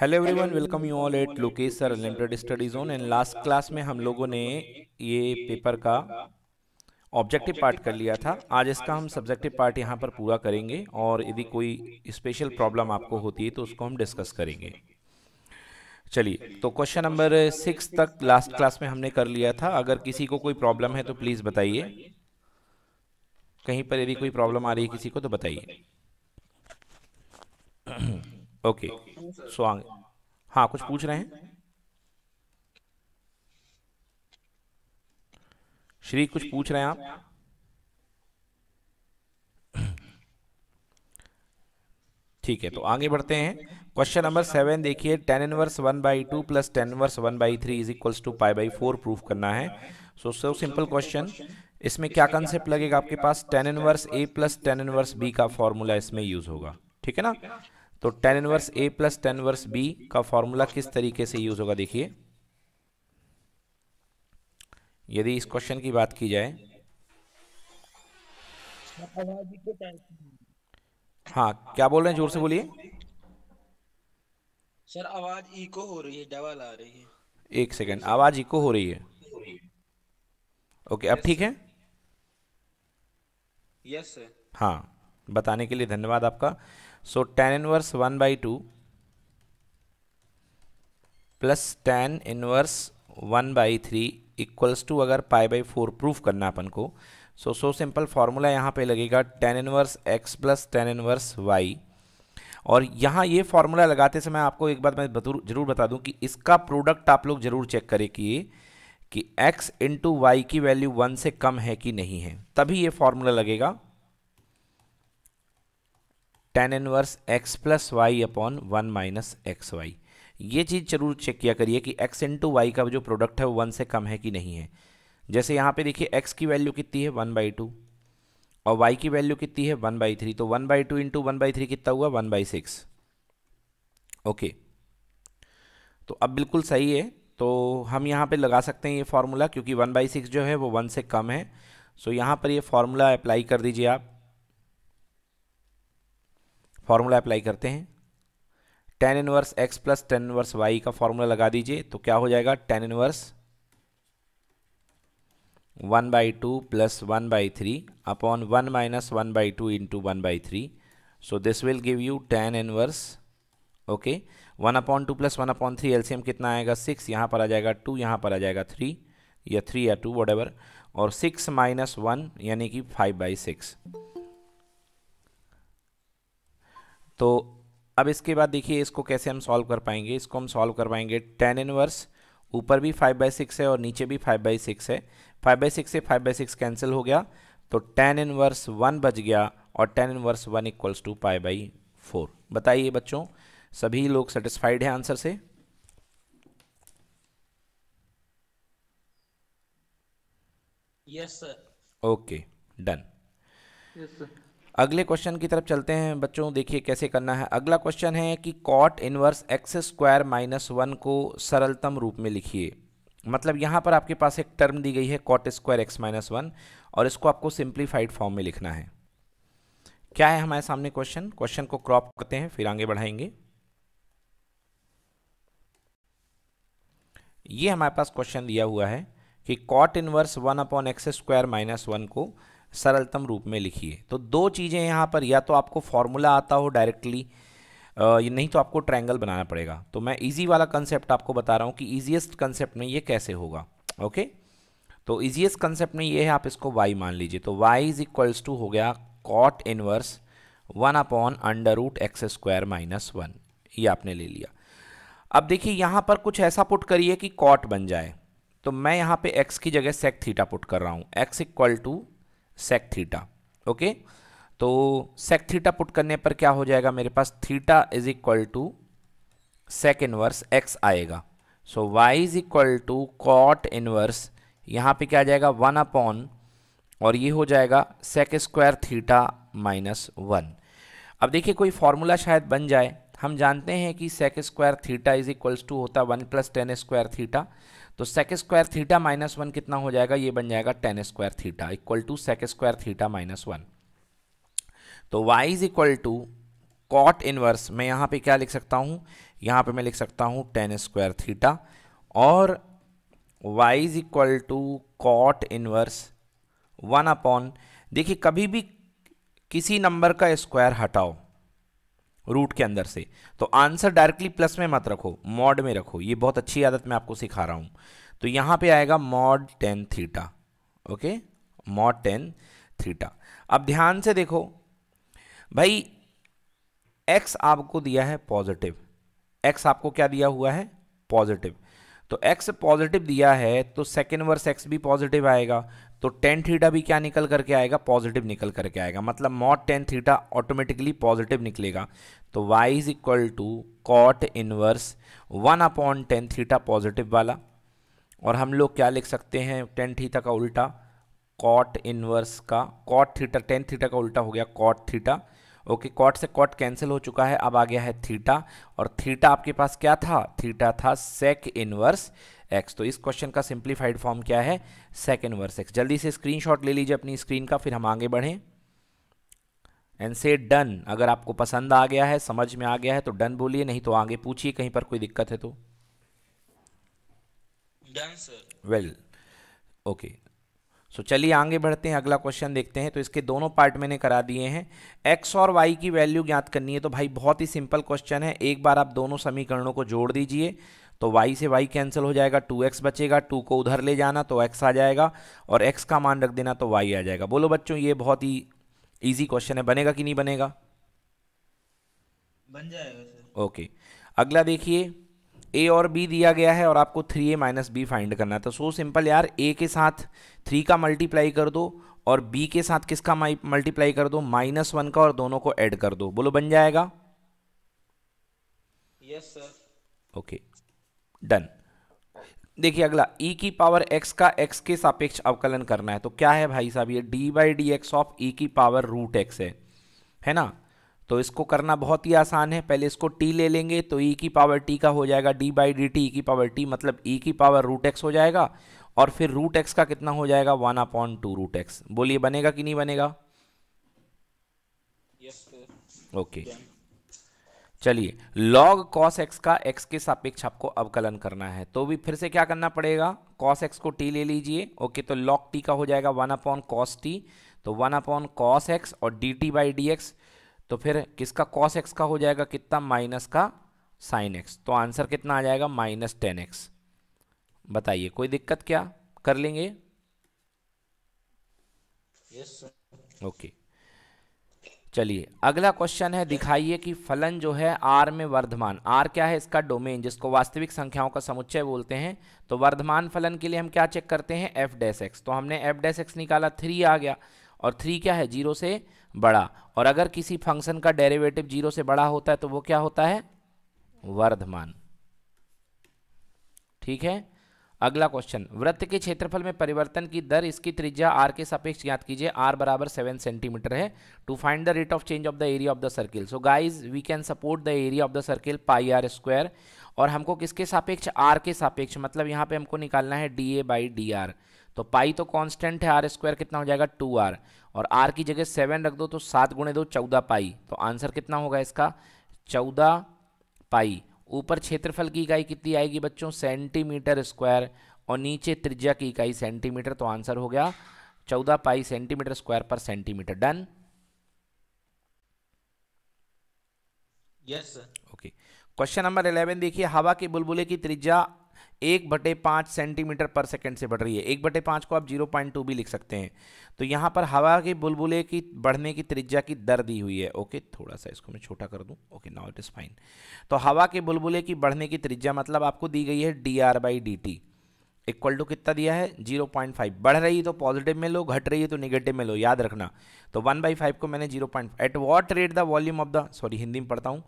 Hello everyone welcome you all at Lokesh sir unlimited study zone and last class में हम लोगों ने ये पेपर का ऑब्जेक्टिव पार्ट कर लिया था आज इसका हम सब्जेक्टिव पार्ट यहाँ पर पूरा करेंगे और यदि कोई स्पेशल प्रॉब्लम आपको होती है तो उसको हम डिस्कस करेंगे चलिए तो क्वेश्चन नंबर सिक्स तक लास्ट क्लास में हमने कर लिया था अगर किसी को कोई प्रॉब्लम है तो प्लीज़ बताइए कहीं पर यदि कोई प्रॉब्लम आ रही है किसी को तो बताइए ओके स्वांग हाँ कुछ पूछ रहे हैं श्री कुछ पूछ रहे हैं आप ठीक है तो आगे बढ़ते हैं क्वेश्चन नंबर सेवन देखिए tan inverse one by two plus tan inverse one by three is equals to pi by four proof करना है सो सो सिंपल क्वेश्चन इसमें क्या कंसेप्ट लगेगा आपके पास टेन इनवर्स ए प्लस टेन इनवर्स बी का formula इसमें यूज होगा ठीक है ना तो टेन इनवर्स ए प्लस टेन वर्स बी का फॉर्मूला किस तरीके से यूज होगा देखिए यदि इस क्वेश्चन की बात की जाए हाँ क्या बोल रहे हैं जोर से बोलिए सर आवाज इको हो रही है डबल आ रही है एक सेकंड आवाज इको हो रही है ओके अब ठीक है यस सर हाँ बताने के लिए धन्यवाद आपका so tan inverse one by two plus tan inverse one by three equals to अगर पाई बाई फोर प्रूफ करना अपन को सो सो सिंपल फार्मूला यहाँ पे लगेगा tan inverse x plus tan inverse y और यहाँ ये फार्मूला लगाते समय आपको एक बात मैं जरूर बता दूँ कि इसका प्रोडक्ट आप लोग जरूर चेक करें कि ये कि x इंटू वाई की वैल्यू वन से कम है कि नहीं है तभी ये फार्मूला लगेगा tan inverse x plus y upon one minus x y ये चीज़ जरूर चेक किया करिए कि एक्स इंटू वाई का जो प्रोडक्ट है वो वन से कम है कि नहीं है जैसे यहाँ पे देखिए एक्स की वैल्यू कितनी है वन बाई टू और वाई की वैल्यू कितनी है वन बाई थ्री तो one by two into one by three कितना हुआ वन बाई सिक्स ओके तो अब बिल्कुल सही है तो हम यहाँ पे लगा सकते हैं ये फार्मूला क्योंकि वन बाई सिक्स जो है वो वन से कम है सो यहाँ पर ये फार्मूला अप्लाई कर दीजिए आप फार्मूला अप्लाई करते हैं tan inverse x plus tan inverse y का फार्मूला लगा दीजिए तो क्या हो जाएगा tan inverse one by two plus one by three upon one minus one by two into one by three so this will give you tan inverse okay one upon two plus one upon three LCM कितना आएगा six यहाँ पर आ जाएगा to यहाँ पर आ जाएगा three या three या टू एवर और सिक्स माइनस वन यानी कि फाइव बाई सिक्स तो अब इसके बाद देखिए इसको कैसे हम सॉल्व कर पाएंगे इसको हम सॉल्व कर पाएंगे टेन इनवर्स ऊपर भी फाइव बाई सिक्स है और नीचे भी फाइव बाई सिक्स है फाइव बाई सिक्स से फाइव बाई सिक्स कैंसिल हो गया तो टेन इनवर्स वन बच गया और tan inverse one equals to five by four बताइए बच्चों सभी लोग सेटिस्फाइड हैं आंसर से yes sir okay done yes sir अगले क्वेश्चन की तरफ चलते हैं बच्चों देखिए कैसे करना है अगला क्वेश्चन है कि cot inverse x square minus one को सरलतम रूप में लिखिए मतलब यहाँ पर आपके पास एक टर्म दी गई है cot square x minus one और इसको आपको सिंप्लीफाइड फॉर्म में लिखना है क्या है हमारे सामने क्वेश्चन क्वेश्चन को क्रॉप करते हैं फिर आगे बढ़ाएंगे ये हमारे पास क्वेश्चन दिया हुआ है कि cot inverse one upon x square minus one को सरलतम रूप में लिखिए तो दो चीज़ें यहाँ पर या तो आपको फॉर्मूला आता हो डायरेक्टली ये नहीं तो आपको ट्रायंगल बनाना पड़ेगा तो मैं इजी वाला कंसेप्ट आपको बता रहा हूँ कि ईजिएस्ट कंसेप्ट में ये कैसे होगा ओके तो ईजिएस्ट कंसेप्ट में ये है आप इसको वाई मान लीजिए तो वाई इज इक्वल्स टू हो गया cot inverse one upon under root x square minus one ये आपने ले लिया अब देखिए यहाँ पर कुछ ऐसा पुट करिए कि कॉट बन जाए तो मैं यहाँ पे x की जगह सेक थीटा पुट कर रहा हूँ x equal to sec theta okay तो सेक थीटा पुट करने पर क्या हो जाएगा मेरे पास theta is equal to sec inverse x आएगा so y is equal to cot inverse यहाँ पे क्या आ जाएगा वन अपॉन और ये हो जाएगा sec square theta minus one अब देखिए कोई फार्मूला शायद बन जाए हम जानते हैं कि sec square theta is equals to होता one plus tan square theta तो sec square theta minus one कितना हो जाएगा ये बन जाएगा tan square theta equal to sec square theta minus one तो y is equal to cot inverse मैं यहाँ पे क्या लिख सकता हूँ यहाँ पे मैं लिख सकता हूँ टेन स्क्वायर थीटा और y is equal to cot inverse one upon देखिए कभी भी किसी नंबर का स्क्वायर हटाओ रूट के अंदर से तो आंसर डायरेक्टली प्लस में मत रखो मॉड में रखो ये बहुत अच्छी आदत मैं आपको सिखा रहा हूँ तो यहाँ पे आएगा mod tan theta okay mod tan theta अब ध्यान से देखो भाई एक्स आपको दिया है पॉजिटिव एक्स आपको क्या दिया हुआ है पॉजिटिव तो एक्स पॉजिटिव दिया है तो सेकेंड वर्स एक्स भी पॉजिटिव आएगा तो टेन थीटा भी क्या निकल करके आएगा पॉजिटिव निकल करके आएगा मतलब mod tan theta automatically positive निकलेगा तो y is equal to cot inverse one upon tan theta positive वाला और हम लोग क्या लिख सकते हैं टेन थीटा का उल्टा कॉट इनवर्स का कॉट थीटा टेन थीटा का उल्टा हो गया कॉट थीटा ओके कॉट से कॉट कैंसिल हो चुका है अब आ गया है थीटा और थीटा आपके पास क्या था थीटा था सेक इनवर्स एक्स तो इस क्वेश्चन का सिंप्लीफाइड फॉर्म क्या है सेकेंड वर्स एक्स जल्दी से स्क्रीनशॉट ले लीजिए अपनी स्क्रीन का फिर हम आगे बढ़ें एंड से डन अगर आपको पसंद आ गया है समझ में आ गया है तो डन बोलिए नहीं तो आगे पूछिए कहीं पर कोई दिक्कत है तो done sir well okay so चलिए आगे बढ़ते हैं अगला क्वेश्चन देखते हैं तो इसके दोनों पार्ट मैंने करा दिए हैं एक्स और वाई की वैल्यू ज्ञात करनी है तो भाई बहुत ही सिंपल क्वेश्चन है एक बार आप दोनों समीकरणों को जोड़ दीजिए तो वाई से वाई कैंसिल हो जाएगा टू एक्स बचेगा टू को उधर ले जाना तो एक्स आ जाएगा और एक्स का मान रख देना तो वाई आ जाएगा बोलो बच्चों ये बहुत ही ईजी क्वेश्चन है बनेगा कि नहीं बनेगा बन जाएगा ओके अगला देखिए ए और बी दिया गया है और आपको three A minus B find करना है तो सो सिंपल यार ए के साथ थ्री का मल्टीप्लाई कर दो और बी के साथ किसका मल्टीप्लाई कर दो माइनस वन का और दोनों को ऐड कर दो बोलो बन जाएगा यस सर ओके डन देखिए अगला e की पावर x का x के सापेक्ष अवकलन करना है तो क्या है भाई साहब ये d by D x of e की पावर रूट एक्स है है ना तो इसको करना बहुत ही आसान है पहले इसको t ले लेंगे तो e की पावर t का हो जाएगा d बाई डी टी की पावर t मतलब e की पावर रूट एक्स हो जाएगा और फिर रूट एक्स का कितना हो जाएगा one upon two root x बोलिए बनेगा कि नहीं बनेगा ओके yes, okay. चलिए लॉग कॉस एक्स का एक्स के सापेक्ष आपको अवकलन करना है तो भी फिर से क्या करना पड़ेगा कॉस एक्स को टी ले लीजिए ओके तो लॉग टी का हो जाएगा वन अपॉन कॉस टी तो वन अपॉन कॉस एक्स और d t by D x तो फिर किसका कॉस एक्स का हो जाएगा कितना माइनस का साइन एक्स तो आंसर कितना आ जाएगा माइनस टेन एक्स बताइए कोई दिक्कत क्या कर लेंगे ओके yes, ओके चलिए अगला क्वेश्चन है दिखाइए कि फलन जो है आर में वर्धमान आर क्या है इसका डोमेन जिसको वास्तविक संख्याओं का समुच्चय बोलते हैं तो वर्धमान फलन के लिए हम क्या चेक करते हैं एफ डैस एक्स तो हमने एफ डैस एक्स निकाला थ्री आ गया और थ्री क्या है जीरो से बड़ा और अगर किसी फंक्शन का डेरेवेटिव जीरो से बड़ा होता है तो वो क्या होता है वर्धमान ठीक है अगला क्वेश्चन वृत्त के क्षेत्रफल में परिवर्तन की दर इसकी त्रिज्या आर के सापेक्ष ज्ञात कीजिए आर बराबर सेवन सेंटीमीटर है to find the rate of change of the area of the circle so guys we can support the area of the circle pi r square और हमको किसके सापेक्ष आर के सापेक्ष मतलब यहाँ पे हमको निकालना है d A by d r तो पाई तो कांस्टेंट है आर स्क्वायर कितना हो जाएगा टू आर और आर की जगह सेवन रख दो तो सात गुणे दो चौदह पाई तो आंसर कितना होगा इसका चौदह पाई ऊपर क्षेत्रफल की इकाई कितनी आएगी बच्चों सेंटीमीटर स्क्वायर और नीचे त्रिज्या की इकाई सेंटीमीटर तो आंसर हो गया चौदह पाई सेंटीमीटर स्क्वायर पर centimetre done yes okay question number eleven देखिए हवा के बुलबुले की त्रिज्या एक बटे पाँच सेंटीमीटर पर सेकंड से बढ़ रही है एक बटे पाँच को आप जीरो पॉइंट टू भी लिख सकते हैं तो यहाँ पर हवा के बुलबुले की बढ़ने की त्रिज्या की दर दी हुई है ओके थोड़ा सा इसको मैं छोटा कर दूँ okay now it is fine तो हवा के बुलबुले की बढ़ने की त्रिज्या मतलब आपको दी गई है d r by d t equal to कितना दिया है जीरो पॉइंट फाइव बढ़ रही है तो पॉजिटिव में लो घट रही है तो निगेटिव में लो याद रखना तो वन बाई फाइव को मैंने zero point eight what rate the volume of the sorry Hindi में पढ़ता हूँ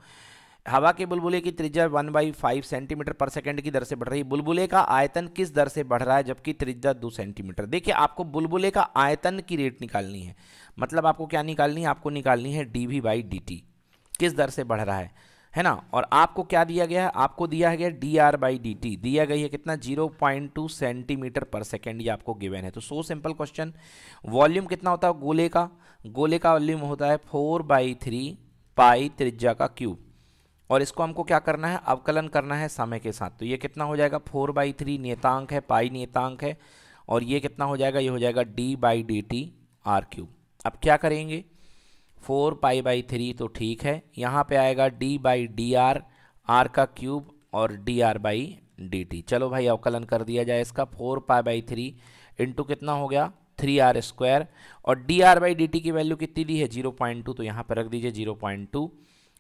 हवा के बुलबुले की त्रिज्या वन बाई फाइव सेंटीमीटर पर सेकंड की दर से बढ़ रही है बुलबुले का आयतन किस दर से बढ़ रहा है जबकि त्रिज्या दो सेंटीमीटर देखिए आपको बुलबुले का आयतन की रेट निकालनी है मतलब आपको क्या निकालनी है आपको निकालनी है d v by d t किस दर से बढ़ रहा है है ना और आपको क्या दिया गया है आपको दिया गया d r by d t दिया गई है कितना जीरो पॉइंट टू सेंटीमीटर पर सेकेंड ये आपको गिवन है तो सो सिंपल क्वेश्चन वॉल्यूम कितना होता है गोले का गोले का वॉल्यूम होता है फोर बाई थ्री पाई त्रिज्या का क्यूब और इसको हमको क्या करना है अवकलन करना है समय के साथ तो ये कितना हो जाएगा फोर बाई थ्री नियतांक है पाई नियतांक है और ये कितना हो जाएगा ये हो जाएगा d by d t r cube अब क्या करेंगे फोर पाई बाई थ्री तो ठीक है यहाँ पे आएगा d by d r r का क्यूब और d r by d t चलो भाई अवकलन कर दिया जाए इसका four pi by three into कितना हो गया थ्री आर स्क्वायर और d r by d t की वैल्यू कितनी दी है जीरो पॉइंट टू तो यहाँ पर रख दीजिए जीरो पॉइंट टू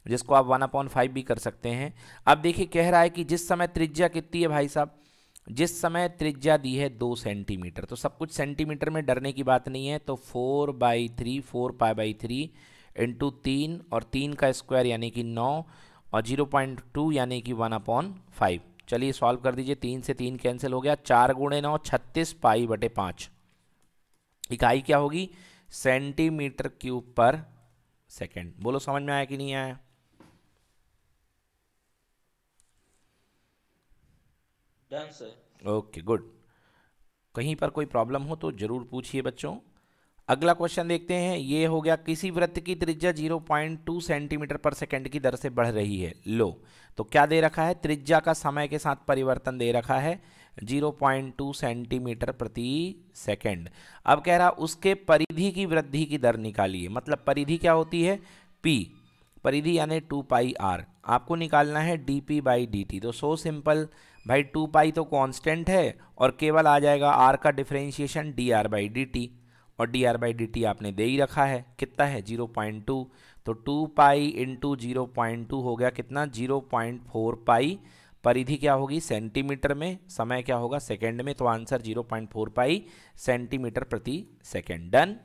जिसको आप वन अपॉन फाइव भी कर सकते हैं अब देखिए कह रहा है कि जिस समय त्रिज्या कितनी है भाई साहब जिस समय त्रिज्या दी है दो सेंटीमीटर तो सब कुछ सेंटीमीटर में डरने की बात नहीं है तो four by three four pi by three into तीन और तीन का स्क्वायर यानी कि नौ और जीरो पॉइंट टू यानी कि वन अपॉन फाइव चलिए सॉल्व कर दीजिए तीन से तीन कैंसिल हो गया चार गुणे नौ छत्तीस पाई बटे पाँच इकाई क्या होगी सेंटीमीटर क्यूब पर सेकेंड बोलो समझ में आया कि नहीं आया डन सर ओके गुड कहीं पर कोई प्रॉब्लम हो तो ज़रूर पूछिए बच्चों अगला क्वेश्चन देखते हैं ये हो गया किसी वृत्त की त्रिज्या 0.2 सेंटीमीटर पर सेकंड की दर से बढ़ रही है लो तो क्या दे रखा है त्रिज्या का समय के साथ परिवर्तन दे रखा है 0.2 सेंटीमीटर प्रति सेकंड अब कह रहा उसके परिधि की वृद्धि की दर निकालिए मतलब परिधि क्या होती है पी परिधि यानी टू पाई आर आपको निकालना है d p by d t तो सो सिंपल भाई टू पाई तो कांस्टेंट है और केवल आ जाएगा आर का differentiation d r by d t और d r by d t आपने दे ही रखा है कितना है जीरो पॉइंट टू तो two pi into zero point two हो गया कितना जीरो पॉइंट फोर पाई परिधि क्या होगी सेंटीमीटर में समय क्या होगा सेकेंड में तो answer zero point four pi centimetre प्रति second done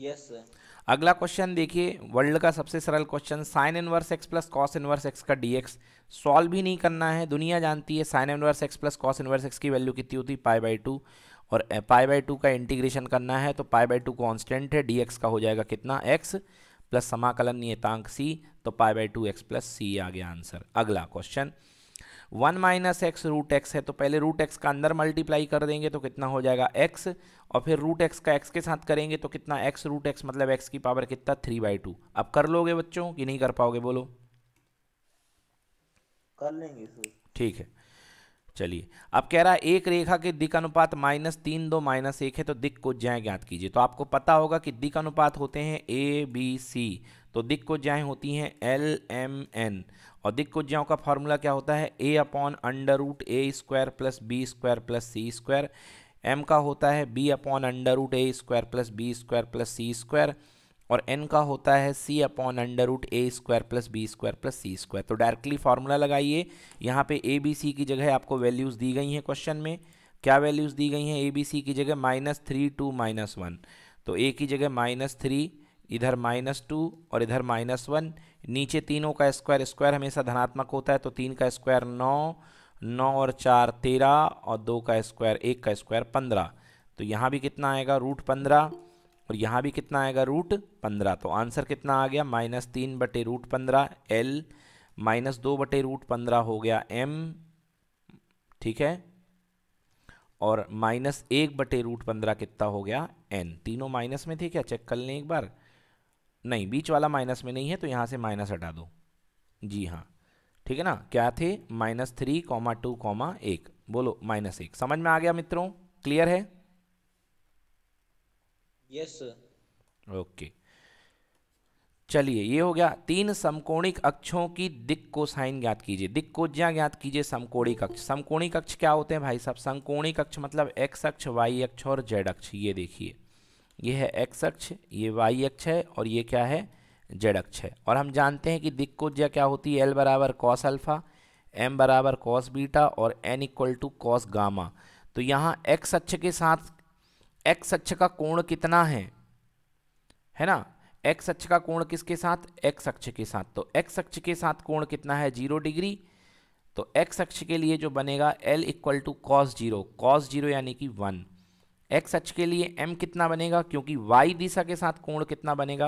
yes yes, sir अगला क्वेश्चन देखिए वर्ल्ड का सबसे सरल question sine inverse x plus cos inverse x का डीएक्स सॉल्व भी नहीं करना है दुनिया जानती है sine inverse x plus cos inverse x की वैल्यू कितनी होती है पाई बाई टू और पाई बाई टू का इंटीग्रेशन करना है तो पाई बाई टू कॉन्स्टेंट है डी का हो जाएगा कितना एक्स प्लस समाकलन नियतांक सी तो pi by two x plus c आ गया आंसर अगला question one minus x root x है तो पहले रूट एक्स का अंदर मल्टीप्लाई कर देंगे तो कितना हो जाएगा एक्स और फिर रूट एक्स का एक्स के साथ करेंगे तो कितना एक्स रूट एक्स मतलब एक्स की पावर कितना थ्री बाई टू अब कर लोगे बच्चों कि नहीं कर पाओगे बोलो कर लेंगे ठीक है चलिए अब कह रहा है एक रेखा के दिक अनुपात माइनस तीन दो माइनस एक है तो दिक को ज्ञात कीजिए तो आपको पता होगा कि दिक अनुपात होते हैं ए बी सी तो दिक्कुज्याएँ होती हैं एल एम एन और दिक्कुज्याओं का फार्मूला क्या होता है a upon under root a square plus B square plus c square m का होता है b upon under root a square plus B square plus c square और एन का होता है c upon under root a square plus B square plus c square तो directly formula लगाइए यहाँ पे ए बी सी की जगह आपको वैल्यूज़ दी गई हैं क्वेश्चन में क्या वैल्यूज़ दी गई हैं ए बी सी की जगह minus three two minus one तो ए की जगह माइनस थ्री इधर माइनस टू और इधर माइनस वन नीचे तीनों का स्क्वायर स्क्वायर हमेशा धनात्मक होता है तो तीन का स्क्वायर नौ नौ और चार तेरह और दो का स्क्वायर एक का स्क्वायर पंद्रह तो यहाँ भी कितना आएगा रूट पंद्रह और यहाँ भी कितना आएगा रूट पंद्रह तो आंसर कितना आ गया माइनस तीन बटे रूट पंद्रह एल माइनस दो बटे रूट पंद्रह हो गया एम ठीक है और माइनस एक बटे रूट पंद्रह कितना हो गया एन तीनों माइनस में थे क्या चेक कर लें एक बार नहीं बीच वाला माइनस में नहीं है तो यहाँ से माइनस हटा दो जी हाँ ठीक है ना क्या थे minus three comma two comma एक बोलो माइनस एक समझ में आ गया मित्रों क्लियर है यस yes, ओके चलिए ये हो गया तीन समकोणिक अक्षों की दिक को साइन ज्ञात कीजिए दिक को ज्या ज्ञात कीजिए समकोणिक अक्ष समकोणिक अक्ष क्या होते हैं भाई साहब समकोणिक अक्ष मतलब एक्स अक्ष वाई अक्ष और जेड अक्ष ये देखिए ये है एक्स अक्ष ये वाई अक्ष है और ये क्या है जेड अक्ष है और हम जानते हैं कि दिक् कोज्या क्या होती है एल बराबर कॉस अल्फ़ा एम बराबर कॉस बीटा और n equal to cos gamma तो यहाँ एक्स अक्ष के साथ एक्स अक्ष का कोण कितना है है ना एक्स अक्ष का कोण किसके साथ एक्स अक्ष के साथ तो एक्स अक्ष के साथ कोण कितना है जीरो डिग्री तो एक्स अक्ष के लिए जो बनेगा l equal to cos zero cos zero यानी कि वन एक्स एच के लिए एम कितना बनेगा क्योंकि वाई दिशा के साथ कोण कितना बनेगा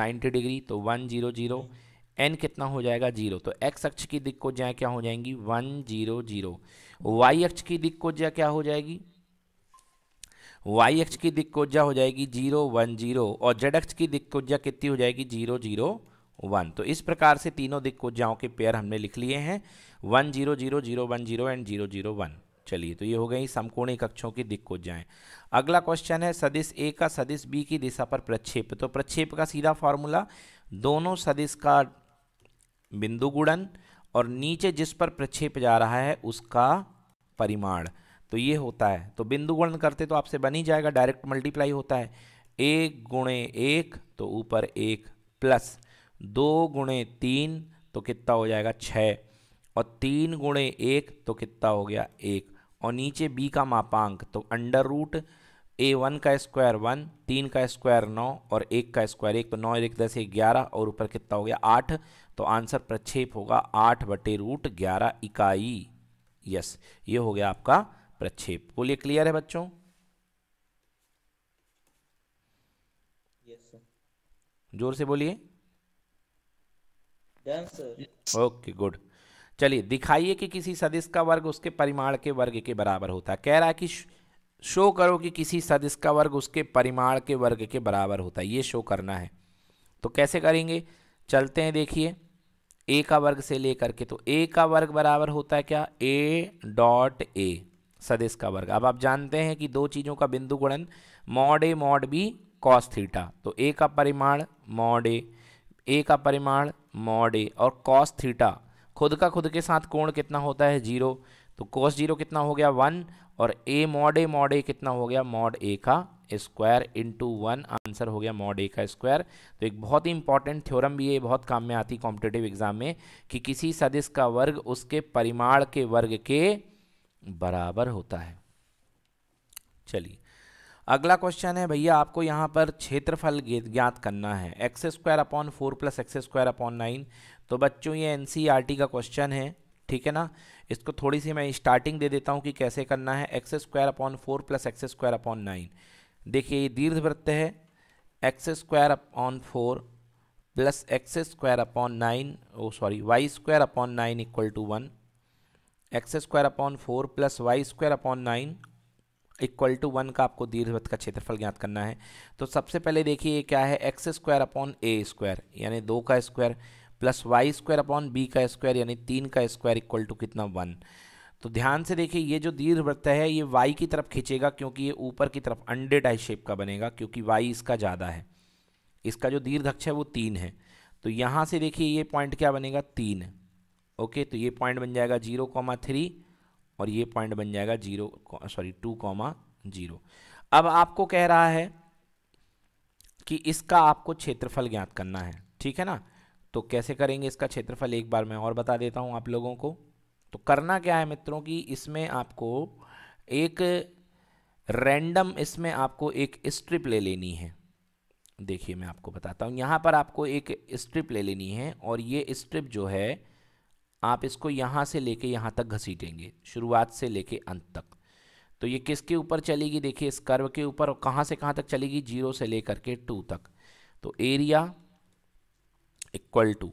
90 डिग्री तो वन जीरो जीरो एन कितना हो जाएगा जीरो तो एक्स अक्ष की दिक को ज्या क्या हो जाएंगी वन जीरो जीरो वाई अक्ष की दिक को ज्या क्या हो जाएगी वाई अक्ष की दिक कोज्या हो जाएगी जीरो वन जीरो और जेड अक्ष की दिक कोज्या कितनी हो जाएगी जीरो जीरो वन तो इस प्रकार से तीनों दिक जाओ के पेयर हमने लिख लिए हैं one zero zero zero one zero and zero zero one चलिए तो ये हो गई समकोणिक कक्षों की दिक्कत कोज्याएँ अगला क्वेश्चन है सदिश ए का सदिश बी की दिशा पर प्रक्षेप तो प्रक्षेप का सीधा फॉर्मूला दोनों सदिश का बिंदु गुणन और नीचे जिस पर प्रक्षेप जा रहा है उसका परिमाण तो ये होता है तो बिंदु गुणन करते तो आपसे बन ही जाएगा डायरेक्ट मल्टीप्लाई होता है एक गुणे एक तो ऊपर एक प्लस दो गुणे तीन तो कितना हो जाएगा छः और तीन गुणे एक तो कितना हो गया एक और नीचे बी का मापांक तो अंडर रूट ए वन का स्क्वायर वन तीन का स्क्वायर नौ और एक का स्क्वायर एक तो नौ एक दस एक ग्यारह और ऊपर कितना हो गया आठ तो आंसर प्रक्षेप होगा आठ बटे रूट ग्यारह इकाई यस ये हो गया आपका प्रक्षेप बोलिए क्लियर है बच्चों जोर से बोलिए ओके गुड चलिए दिखाइए कि किसी सदिश का वर्ग उसके परिमाण के वर्ग के बराबर होता है कह रहा है कि शो करो कि किसी सदिश का वर्ग उसके परिमाण के वर्ग के बराबर होता है ये शो करना है तो कैसे करेंगे चलते हैं देखिए ए का वर्ग से लेकर के तो ए का वर्ग बराबर होता है क्या ए डॉट ए सदिश का वर्ग अब आप जानते हैं कि दो चीज़ों का बिंदु गुणन mod a mod b cos theta तो ए का परिमाण मॉड ए ए का परिमाण मॉड ए और कॉस थीटा खुद का खुद के साथ कोण कितना होता है जीरो तो कॉस जीरो कितना हो गया वन और ए मॉड ए मॉड ए कितना हो गया मॉड ए का स्क्वायर इंटू वन आंसर हो गया मॉड ए का स्क्वायर तो एक बहुत ही इंपॉर्टेंट थ्योरम भी है बहुत काम में आती कॉम्पिटेटिव एग्जाम में कि किसी सदिश का वर्ग उसके परिमाण के वर्ग के बराबर होता है चलिए अगला क्वेश्चन है भैया आपको यहाँ पर क्षेत्रफल ज्ञात करना है x square upon four plus x square upon nine तो बच्चों ये एन e का क्वेश्चन है ठीक है ना इसको थोड़ी सी मैं स्टार्टिंग दे देता हूँ कि कैसे करना है x square upon four plus x square upon nine देखिए ये दीर्घ वृत्त है x square upon four plus x square upon nine oh sorry y square upon nine equal to one x square upon four plus y square upon nine equal to one का आपको दीर्घवृत्त का क्षेत्रफल ज्ञात करना है तो सबसे पहले देखिए ये क्या है x square upon a square यानी दो का square plus y square upon b का स्क्वायर यानी तीन का स्क्वायर इक्वल टू कितना वन तो ध्यान से देखिए ये जो दीर्घ वृत्त है ये वाई की तरफ खींचेगा क्योंकि ये ऊपर की तरफ अंडे आई शेप का बनेगा क्योंकि वाई इसका ज़्यादा है इसका जो दीर्घ अक्ष है वो तीन है तो यहाँ से देखिए ये पॉइंट क्या बनेगा तीन ओके तो ये पॉइंट बन जाएगा जीरो कॉमा थ्री और ये पॉइंट बन जाएगा zero sorry two comma zero अब आपको कह रहा है कि इसका आपको क्षेत्रफल ज्ञात करना है ठीक है ना तो कैसे करेंगे इसका क्षेत्रफल एक बार मैं और बता देता हूँ आप लोगों को तो करना क्या है मित्रों कि इसमें आपको एक रैंडम इसमें आपको एक स्ट्रिप ले लेनी है देखिए मैं आपको बताता हूँ यहाँ पर आपको एक स्ट्रिप ले लेनी है और ये स्ट्रिप जो है आप इसको यहाँ से लेके यहाँ तक घसीटेंगे शुरुआत से लेके अंत तक तो ये किसके ऊपर चलेगी देखिए इस कर्व के ऊपर और कहाँ से कहाँ तक चलेगी जीरो से लेकर के टू तक तो एरिया इक्वल टू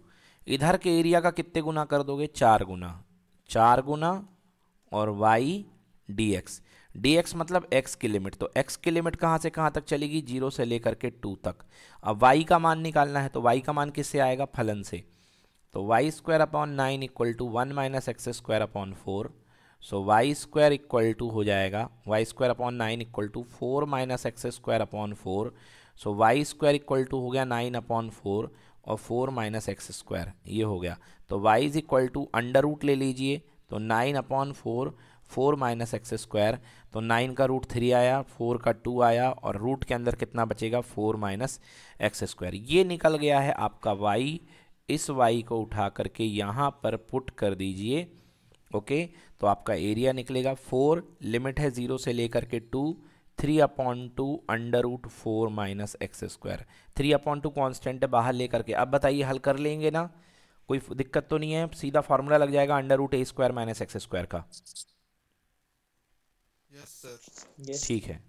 इधर के एरिया का कितने गुना कर दोगे चार गुना चार गुना और y D x d x मतलब एक्स की लिमिट तो एक्स की लिमिट कहाँ से कहाँ तक चलेगी जीरो से लेकर के टू तक अब वाई का मान निकालना है तो वाई का मान किससे आएगा फलन से तो y square upon nine equal to one minus x square upon four so y square equal to हो जाएगा y square upon nine equal to four minus x square upon four so y square equal to हो गया nine upon four और four minus x square ये हो गया तो y is equal to under root ले लीजिए तो nine upon four four minus x square तो नाइन का रूट थ्री आया फोर का टू आया और रूट के अंदर कितना बचेगा फोर माइनस एक्स स्क्वायर ये निकल गया है आपका वाई इस वाई को उठा करके यहाँ पर पुट कर दीजिए ओके तो आपका एरिया निकलेगा फोर लिमिट है ज़ीरो से लेकर के two three upon two under root four minus x square three upon two constant है बाहर लेकर के अब बताइए हल कर लेंगे ना कोई दिक्कत तो नहीं है सीधा फॉर्मूला लग जाएगा under root a square minus x square का yes, ठीक है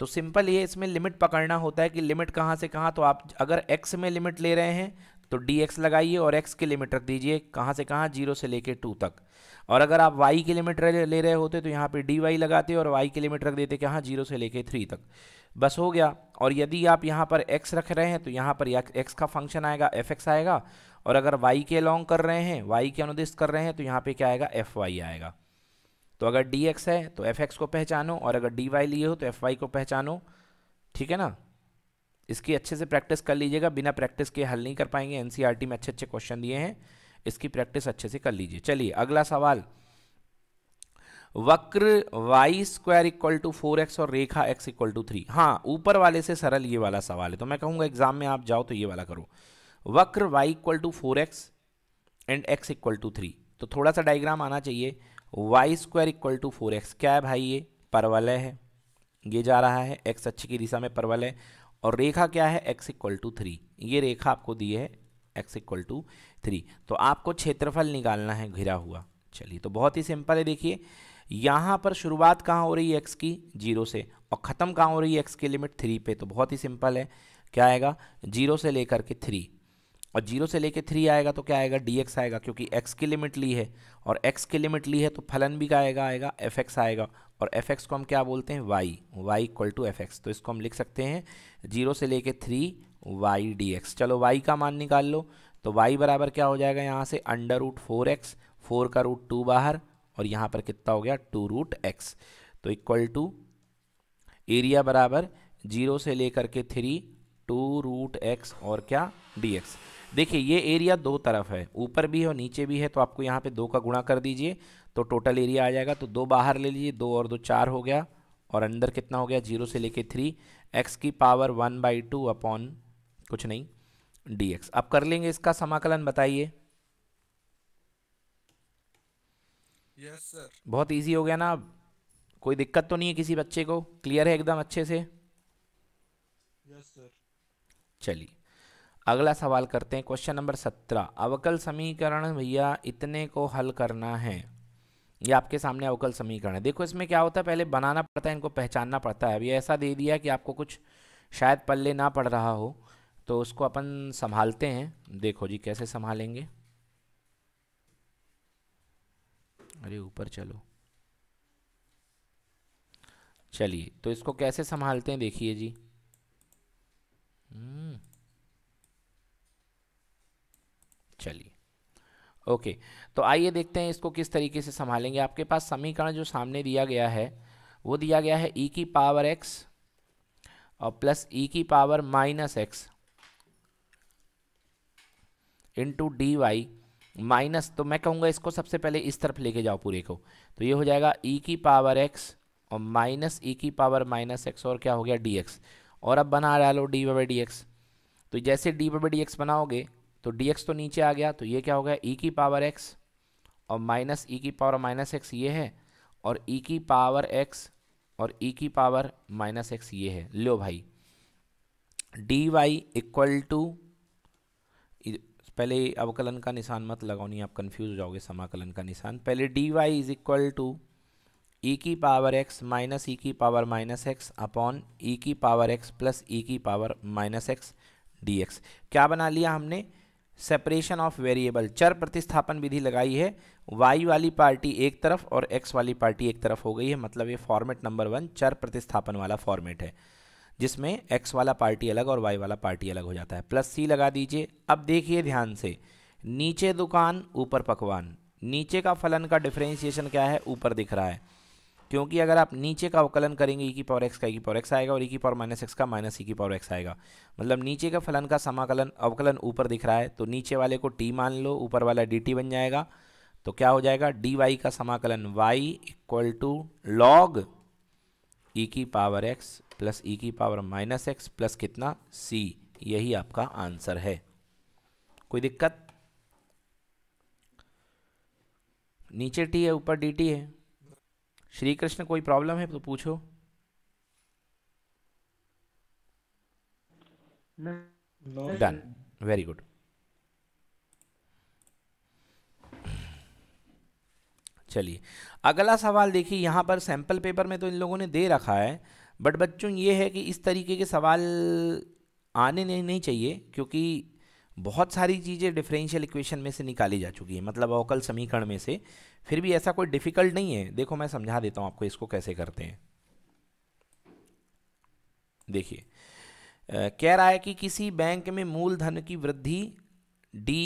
तो सिंपल ये इसमें लिमिट पकड़ना होता है कि लिमिट कहाँ से कहाँ तो आप अगर एक्स में लिमिट ले रहे हैं तो डी एक्स लगाइए और एक्स की लिमिट रख दीजिए कहाँ से कहाँ जीरो से लेके टू तक और अगर आप वाई के लिमिट ले रहे होते तो यहाँ पर डी वाई लगाते और वाई के लिमिट रख देते कि हाँ जीरो से लेके थ्री तक बस हो गया और यदि आप यहाँ पर एक्स रख रहे हैं तो यहाँ पर एक्स का फंक्शन आएगा एफ एक्स आएगा और अगर वाई के लॉन्ग कर रहे हैं वाई के अनुदिष्ट कर रहे हैं तो यहाँ पे क्या आएगा एफ वाई आएगा तो अगर डी एक्स है तो एफ एक्स को पहचानो और अगर डी वाई लिए हो तो एफ वाई को पहचानो ठीक है ना इसकी अच्छे से प्रैक्टिस कर लीजिएगा बिना प्रैक्टिस के हल नहीं कर पाएंगे एन e में अच्छे अच्छे क्वेश्चन दिए हैं इसकी प्रैक्टिस अच्छे से कर लीजिए चलिए अगला सवाल वक्र y square equal to four x और रेखा एक्स इक्वल टू थ्री हाँ ऊपर वाले से सरल ये वाला सवाल है तो मैं कहूंगा एग्जाम में आप जाओ तो ये वाला करो वक्र y equal to four x and x equal to three तो थोड़ा सा डायग्राम आना चाहिए y square equal to four x क्या है भाई ये परवलय है ये जा रहा है एक्स अच्छी की दिशा में परवलय और रेखा क्या है एक्स इक्वल टू थ्री ये रेखा आपको दी है एक्स इक्वल टू थ्री तो आपको क्षेत्रफल निकालना है घिरा हुआ चलिए तो बहुत ही सिंपल है देखिए यहाँ पर शुरुआत कहाँ हो रही है एक्स की जीरो से और ख़त्म कहाँ हो रही है एक्स की लिमिट थ्री पे तो बहुत ही सिंपल है क्या आएगा जीरो से लेकर के थ्री और जीरो से लेकर थ्री आएगा तो क्या आएगा डी एक्स आएगा क्योंकि एक्स की लिमिट ली है और एक्स की लिमिट ली है तो फलन भी क्या आएगा आएगा एफ एक्स आएगा और एफ एक्स को हम क्या बोलते हैं y y equal to f x तो इसको हम लिख सकते हैं जीरो से लेकर थ्री वाई डी एक्स चलो वाई का मान निकाल लो तो y बराबर क्या हो जाएगा यहाँ से under root four x four का रूट टू बाहर और यहाँ पर कितना हो गया टू रूट एक्स तो इक्वल टू एरिया बराबर जीरो से लेकर के थ्री टू रूट एक्स और क्या डी एक्स देखिए ये एरिया दो तरफ है ऊपर भी है और नीचे भी है तो आपको यहाँ पे दो का गुणा कर दीजिए तो टोटल एरिया आ जाएगा तो दो बाहर ले लीजिए दो और दो चार हो गया और अंदर कितना हो गया जीरो से लेके थ्री एक्स की power one by two upon कुछ नहीं dx अब कर लेंगे इसका समाकलन बताइए yes, बहुत इजी हो गया ना अब कोई दिक्कत तो नहीं है किसी बच्चे को क्लियर है एकदम अच्छे से यस सर चलिए अगला सवाल करते हैं क्वेश्चन नंबर सत्रह अवकल समीकरण भैया इतने को हल करना है ये आपके सामने अवकल समीकरण है देखो इसमें क्या होता है पहले बनाना पड़ता है इनको पहचानना पड़ता है अब ये ऐसा दे दिया कि आपको कुछ शायद पल्ले ना पड़ रहा हो तो उसको अपन संभालते हैं देखो जी कैसे संभालेंगे अरे ऊपर चलो चलिए तो इसको कैसे संभालते हैं देखिए जी हम्म। चलिए ओके तो आइए देखते हैं इसको किस तरीके से संभालेंगे आपके पास समीकरण जो सामने दिया गया है वो दिया गया है ई e की पावर एक्स और प्लस ई e की power minus x into d y minus तो मैं कहूँगा इसको सबसे पहले इस तरफ लेके जाओ पूरे को तो ये हो जाएगा ई e की पावर एक्स और माइनस ई e की पावर माइनस एक्स और क्या हो गया डी एक्स और अब बना डालो डी बाई डी एक्स तो जैसे डी बाई डी एक्स बनाओगे तो डी एक्स तो नीचे आ गया तो ये क्या हो गया ई e की पावर एक्स और माइनस ई e की पावर माइनस एक्स ये है और ई e की पावर एक्स और ई e की पावर माइनस एक्स ये है लो भाई डी वाई इक्वल टू पहले अवकलन का निशान मत लगाओ नहीं आप कंफ्यूज हो जाओगे समाकलन का निशान पहले d y is equal to e की पावर एक्स माइनस ई की power minus x upon e की पावर एक्स प्लस ई की power minus x d x क्या बना लिया हमने सेपरेशन ऑफ वेरिएबल चर प्रतिस्थापन विधि लगाई है वाई वाली पार्टी एक तरफ और एक्स वाली पार्टी एक तरफ हो गई है मतलब ये फॉर्मेट नंबर वन चर प्रतिस्थापन वाला फॉर्मेट है जिसमें एक्स वाला पार्टी अलग और वाई वाला पार्टी अलग हो जाता है प्लस सी लगा दीजिए अब देखिए ध्यान से नीचे दुकान ऊपर पकवान नीचे का फलन का डिफ्रेंशिएशन क्या है ऊपर दिख रहा है क्योंकि अगर आप नीचे का अवकलन करेंगे ई e की पावर एक्स का ई e की पावर एक्स आएगा और ई e की पावर माइनस एक्स का माइनस ई की पावर एक्स आएगा मतलब नीचे का फलन का समाकलन अवकलन ऊपर दिख रहा है तो नीचे वाले को टी मान लो ऊपर वाला डी टी बन जाएगा तो क्या हो जाएगा डी वाई का समाकलन y equal to log e की power x plus e e की पावर माइनस एक्स प्लस कितना सी यही आपका आंसर है कोई दिक्कत नीचे टी है ऊपर डी टी है श्री कृष्ण कोई प्रॉब्लम है तो पूछो डन वेरी गुड चलिए अगला सवाल देखिए यहां पर सैंपल पेपर में तो इन लोगों ने दे रखा है बट बच्चों ये है कि इस तरीके के सवाल आने नहीं, नहीं चाहिए क्योंकि बहुत सारी चीज़ें डिफरेंशियल इक्वेशन में से निकाली जा चुकी है मतलब अवकल समीकरण में से फिर भी ऐसा कोई डिफ़िकल्ट नहीं है देखो मैं समझा देता हूँ आपको इसको कैसे करते हैं देखिए कह रहा है कि किसी बैंक में मूलधन की वृद्धि डी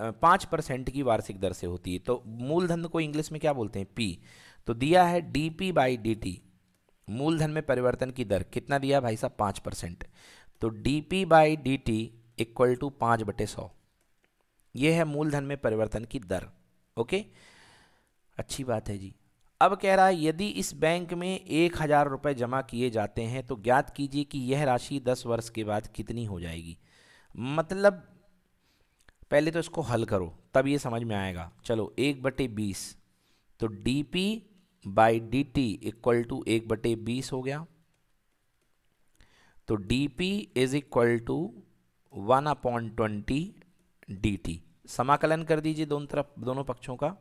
पाँच परसेंट की वार्षिक दर से होती है तो मूलधन को इंग्लिश में क्या बोलते हैं पी तो दिया है d p by d t मूलधन में परिवर्तन की दर कितना दिया भाई साहब पाँच परसेंट तो d p by d t equal to पाँच बटे सौ ये है मूलधन में परिवर्तन की दर ओके अच्छी बात है जी अब कह रहा है यदि इस बैंक में एक हज़ार रुपये जमा किए जाते हैं तो ज्ञात कीजिए कि यह राशि दस वर्ष के बाद कितनी हो जाएगी मतलब पहले तो इसको हल करो तब ये समझ में आएगा चलो एक बटे बीस तो d p by d t equal to एक बटे बीस हो गया तो d p is equal to one upon twenty d t समाकलन कर दीजिए दोनों तरफ दोनों पक्षों का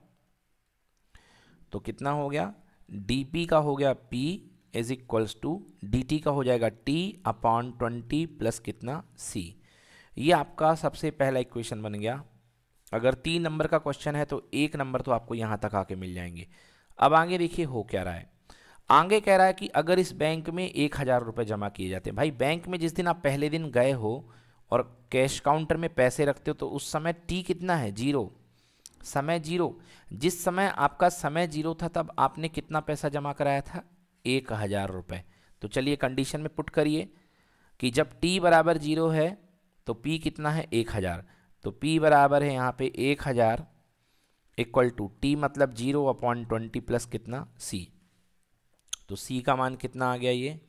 तो कितना हो गया डी पी का हो गया p is equals to d t का हो जाएगा टी अपॉन ट्वेंटी प्लस कितना सी ये आपका सबसे पहला इक्वेशन बन गया अगर तीन नंबर का क्वेश्चन है तो एक नंबर तो आपको यहाँ तक आके मिल जाएंगे अब आगे देखिए हो क्या रहा है आगे कह रहा है कि अगर इस बैंक में एक हज़ार रुपये जमा किए जाते हैं भाई बैंक में जिस दिन आप पहले दिन गए हो और कैश काउंटर में पैसे रखते हो तो उस समय टी कितना है जीरो समय जीरो जिस समय आपका समय जीरो था तब आपने कितना पैसा जमा कराया था एक हज़ार रुपये तो चलिए कंडीशन में पुट करिए कि जब टी बराबर जीरो है तो पी कितना है एक हज़ार तो पी बराबर है यहाँ पे एक हज़ार इक्वल टू टी मतलब जीरो अपॉन ट्वेंटी प्लस कितना सी तो सी का मान कितना आ गया ये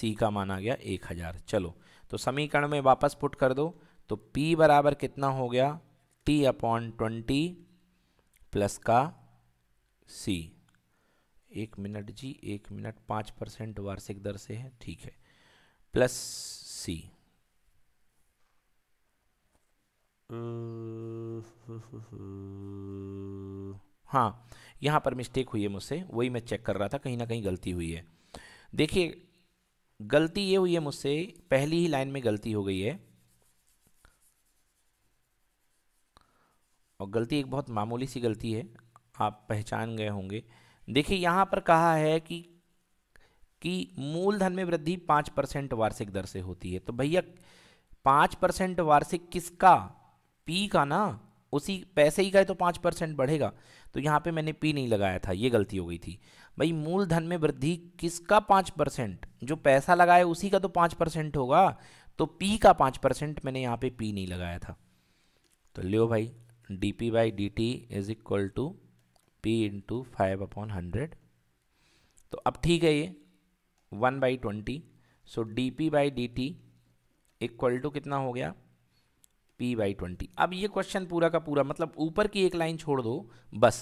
सी का मान आ गया एक हज़ार चलो तो समीकरण में वापस पुट कर दो तो पी बराबर कितना हो गया टी अपॉन ट्वेंटी प्लस का सी एक मिनट जी एक मिनट पाँच परसेंट वार्षिक दर से है ठीक है प्लस सी हाँ यहाँ पर मिस्टेक हुई है मुझसे वही मैं चेक कर रहा था कहीं ना कहीं गलती हुई है देखिए गलती ये हुई है मुझसे पहली ही लाइन में गलती हो गई है और गलती एक बहुत मामूली सी गलती है आप पहचान गए होंगे देखिए यहाँ पर कहा है कि कि मूलधन में वृद्धि पाँच परसेंट वार्षिक दर से होती है तो भैया पाँच परसेंट वार्षिक किसका पी का ना उसी पैसे ही का है तो पाँच परसेंट बढ़ेगा तो यहाँ पे मैंने पी नहीं लगाया था ये गलती हो गई थी भाई मूलधन में वृद्धि किसका पाँच परसेंट जो पैसा लगाए उसी का तो पाँच परसेंट होगा तो पी का पाँच परसेंट मैंने यहाँ पे पी नहीं लगाया था तो लियो भाई d p by d t is equal to p into five upon hundred तो अब ठीक है ये one by twenty so d p by d t equal to कितना हो गया पी बाई ट्वेंटी अब ये क्वेश्चन पूरा का पूरा मतलब ऊपर की एक लाइन छोड़ दो बस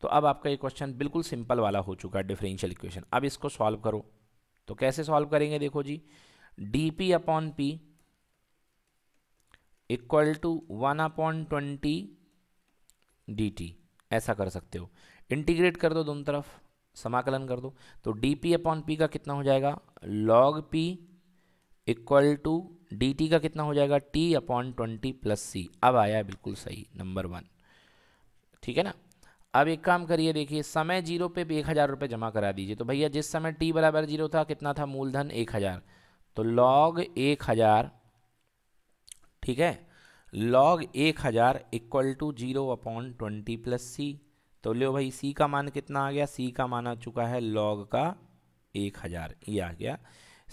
तो अब आपका ये क्वेश्चन बिल्कुल सिंपल वाला हो चुका है डिफरेंशियल इक्वेशन अब इसको सॉल्व करो तो कैसे सॉल्व करेंगे देखो जी d p upon p equal to one upon twenty d t ऐसा कर सकते हो इंटीग्रेट कर दो दोनों तरफ समाकलन कर दो तो डी पी अपॉन पी का कितना हो जाएगा log P equal to d t का कितना हो जाएगा t upon twenty plus c अब आया बिल्कुल सही नंबर वन ठीक है ना अब एक काम करिए देखिए समय जीरो पे भी एक हज़ार रुपये जमा करा दीजिए तो भैया जिस समय टी बराबर जीरो था कितना था मूलधन एक हज़ार तो लॉग एक हज़ार ठीक है लॉग एक हज़ार equal to zero upon twenty plus c तो लो भाई सी का मान कितना आ गया सी का मान आ चुका है लॉग का एक हज़ार ये आ गया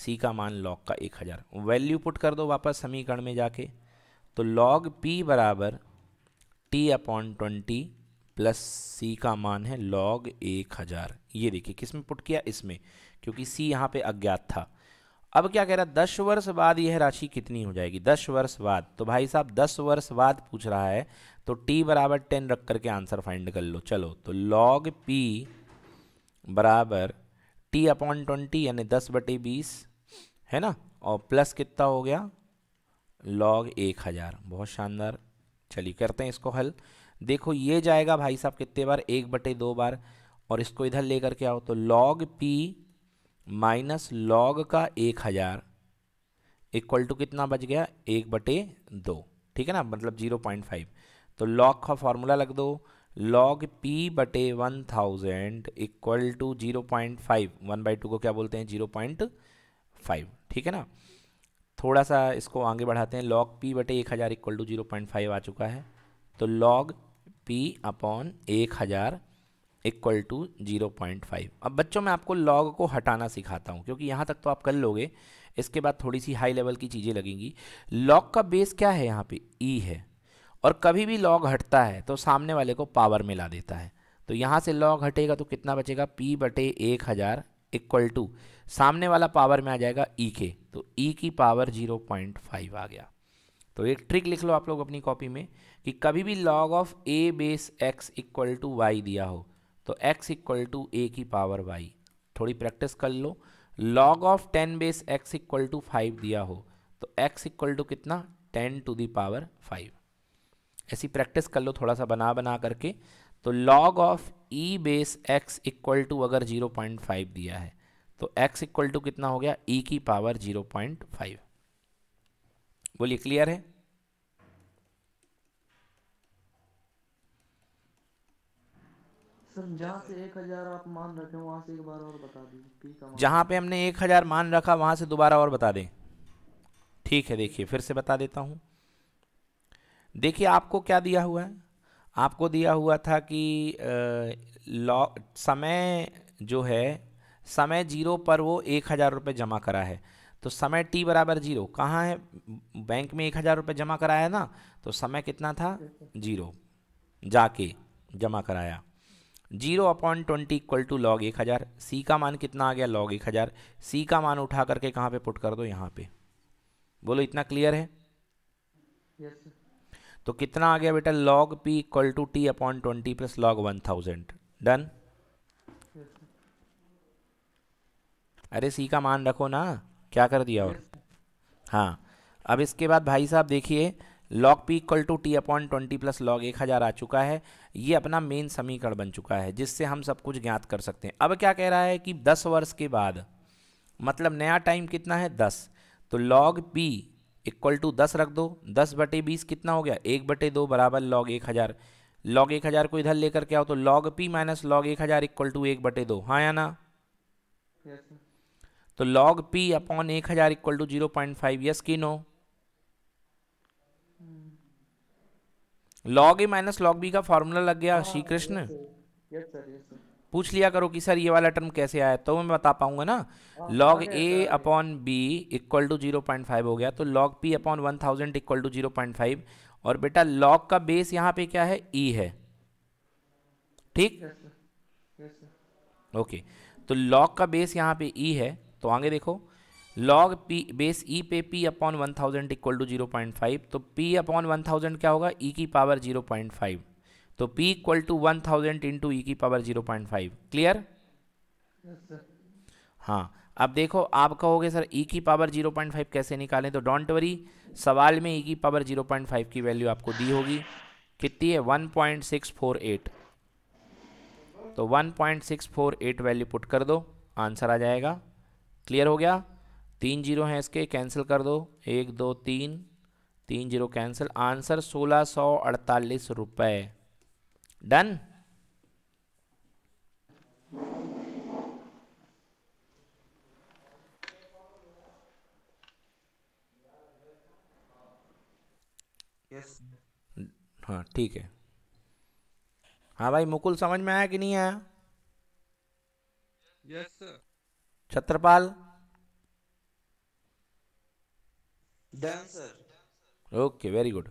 सी का मान लॉग का एक हज़ार वैल्यू पुट कर दो वापस समीकरण में जाके तो लॉग पी बराबर t upon twenty plus c का मान है लॉग एक हज़ार ये देखिए किस में पुट किया इसमें क्योंकि सी यहाँ पे अज्ञात था अब क्या कह रहा है दस वर्ष बाद यह राशि कितनी हो जाएगी दस वर्ष बाद तो भाई साहब दस वर्ष बाद पूछ रहा है तो टी बराबर टेन रख करके आंसर फाइंड कर लो चलो तो लॉग पी बराबर टी अपॉन ट्वेंटी यानी दस बटे बीस है ना और प्लस कितना हो गया लॉग एक हज़ार बहुत शानदार चलिए करते हैं इसको हल देखो ये जाएगा भाई साहब कितने बार एक बटे दो बार और इसको इधर लेकर के आओ तो लॉग पी माइनस लॉग का एक हज़ार इक्वल टू कितना बच गया एक बटे दो ठीक है ना मतलब जीरो पॉइंट फाइव तो लॉग का फॉर्मूला लग दो लॉग पी बटे one thousand equal to zero point five one by two को क्या बोलते हैं जीरो पॉइंट फाइव ठीक है ना थोड़ा सा इसको आगे बढ़ाते हैं लॉग पी बटे एक हज़ार equal to zero point five आ चुका है तो लॉग पी अपॉन एक हज़ार equal to zero point five अब बच्चों मैं आपको लॉग को हटाना सिखाता हूँ क्योंकि यहाँ तक तो आप कर लोगे इसके बाद थोड़ी सी हाई लेवल की चीज़ें लगेंगी लॉग का बेस क्या है यहाँ पे ई e है और कभी भी लॉग हटता है तो सामने वाले को पावर मिला देता है तो यहाँ से लॉग हटेगा तो कितना बचेगा पी बटे एक हज़ार इक्वल टू सामने वाला पावर में आ जाएगा ई e के तो ई e की पावर जीरो पॉइंट फाइव आ गया तो एक ट्रिक लिख लो आप लोग अपनी कॉपी में कि कभी भी log of a base x equal to y दिया हो तो एक्स इक्वल टू ए की पावर वाई थोड़ी प्रैक्टिस कर लो log of ten base x equal to five दिया हो तो एक्स इक्वल टू कितना ten to the power five ऐसी प्रैक्टिस कर लो थोड़ा सा बना बना करके तो log of e base x equal to अगर 0.5 दिया है तो x इक्वल टू कितना हो गया e की पावर 0.5 बोलिए क्लियर है जहां पे हमने एक हजार मान रखा वहां से दोबारा और बता दें ठीक है देखिए फिर से बता देता हूं देखिए आपको क्या दिया हुआ है आपको दिया हुआ था कि लॉ समय जो है समय जीरो पर वो एक हज़ार रुपये जमा करा है तो समय टी बराबर जीरो कहाँ है बैंक में एक हज़ार रुपये जमा कराया ना तो समय कितना था जीरो जाके जमा कराया zero appoint twenty equal to log एक हज़ार सी का मान कितना आ गया लॉग एक हज़ार सी का मान उठा करके कहाँ पे पुट कर दो यहाँ पे बोलो इतना क्लियर है yes, तो कितना आ गया बेटा log P equal to T upon twenty plus log one thousand done अरे सी का मान रखो ना क्या कर दिया और हाँ अब इसके बाद भाई साहब देखिए log P equal to T upon twenty plus log एक हज़ार आ चुका है ये अपना मेन समीकरण बन चुका है जिससे हम सब कुछ ज्ञात कर सकते हैं अब क्या कह रहा है कि दस वर्ष के बाद मतलब नया टाइम कितना है दस तो लॉग पी इक्वल टू दस रख दो दस बटे बीस कितना हो गया एक बटे दो बराबर लॉग एक हज़ार लॉग एक हज़ार को इधर लेकर के आओ तो लॉग पी माइनस लॉग एक हज़ार इक्वल टू एक बटे दो हाँ या ना yes, तो लॉग पी अपॉन एक हज़ार equal to zero point five yes की no log A minus log B का फॉर्मूला लग गया हाँ, श्री कृष्ण पूछ लिया करो कि सर ये वाला टर्म कैसे आया तो मैं बता पाऊंगा ना log A upon B equal to zero point five हो गया तो log P upon one thousand equal to zero point five और बेटा लॉग का बेस यहाँ पे क्या है ई e है ठीक ओके yes, तो लॉग का बेस यहाँ पे ई e है तो आगे देखो लॉग पी बेस ई पे P upon one thousand equal to zero point five तो पी अपॉन वन थाउजेंड क्या होगा ई e की पावर जीरो पॉइंट फाइव तो P equal to one thousand into e की power zero point five clear हाँ अब देखो आप कहोगे सर ई e की पावर जीरो पॉइंट फाइव कैसे निकालें तो डोंट वरी सवाल में ई e की पावर जीरो पॉइंट फाइव की वैल्यू आपको दी होगी कितनी है one point six four eight तो one point six four eight value put कर दो आंसर आ जाएगा क्लियर हो गया तीन जीरो हैं इसके कैंसिल कर दो एक दो तीन तीन जीरो कैंसिल आंसर सोलह सौ अड़तालीस रुपये डन हाँ ठीक है हाँ भाई मुकुल समझ में आया कि नहीं आया yes Chhatrapal done sir okay very good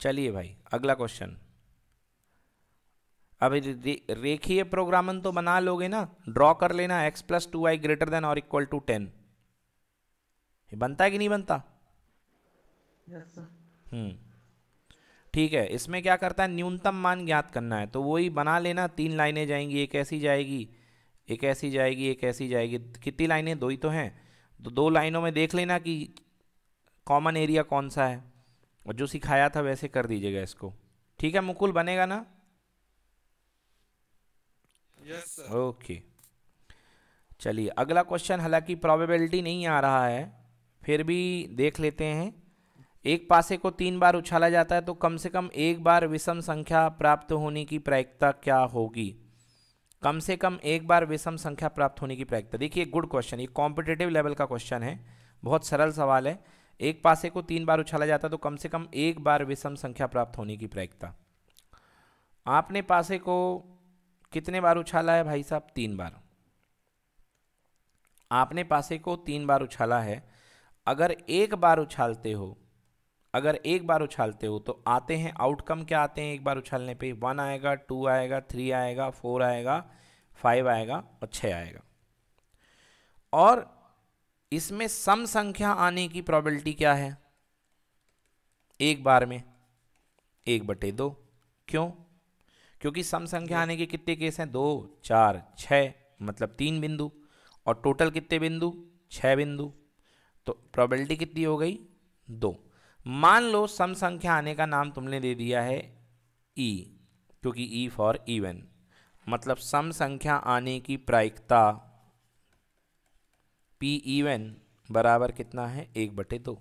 चलिए भाई अगला क्वेश्चन अभी रे, रेखीय प्रोग्रामन तो बना लोगे ना ड्रॉ कर लेना X plus two I greater than और इक्वल टू टेन बनता है कि नहीं बनता yes, हम्म ठीक है इसमें क्या करता है न्यूनतम मान ज्ञात करना है तो वही बना लेना तीन लाइनें जाएंगी एक ऐसी जाएगी एक ऐसी जाएगी एक ऐसी जाएगी कितनी लाइनें दो ही तो हैं तो दो लाइनों में देख लेना कि कॉमन एरिया कौन सा है और जो सिखाया था वैसे कर दीजिएगा इसको ठीक है मुकुल बनेगा ना यस yes, ओके चलिए अगला क्वेश्चन हालांकि प्रोबेबिलिटी नहीं आ रहा है फिर भी देख लेते हैं एक पासे को तीन बार उछाला जाता है तो कम से कम एक बार विषम संख्या प्राप्त होने की प्रायिकता क्या होगी कम से कम एक बार विषम संख्या प्राप्त होने की प्रायिकता देखिए गुड क्वेश्चन ये कॉम्पिटेटिव लेवल का क्वेश्चन है बहुत सरल सवाल है एक पासे को तीन बार उछाला जाता तो कम से कम एक बार विषम संख्या प्राप्त होने की प्रायिकता आपने पासे को कितने बार उछाला है भाई साहब तीन बार आपने पासे को तीन बार उछाला है अगर एक बार उछालते हो अगर एक बार उछालते हो तो आते हैं आउटकम क्या आते हैं एक बार उछालने पे वन आएगा टू आएगा थ्री आएगा फोर आएगा फाइव आएगा और छः आएगा और इसमें सम संख्या आने की प्रोबेबिलिटी क्या है एक बार में एक बटे दो क्यों क्योंकि सम संख्या आने के कितने केस हैं दो चार छः मतलब तीन बिंदु और टोटल कितने बिंदु छः बिंदु तो प्रोबेबिलिटी कितनी हो गई दो मान लो सम संख्या आने का नाम तुमने दे दिया है ई e, क्योंकि ई फॉर इवन मतलब सम संख्या आने की प्रायिकता पी इवन e बराबर कितना है एक बटे दो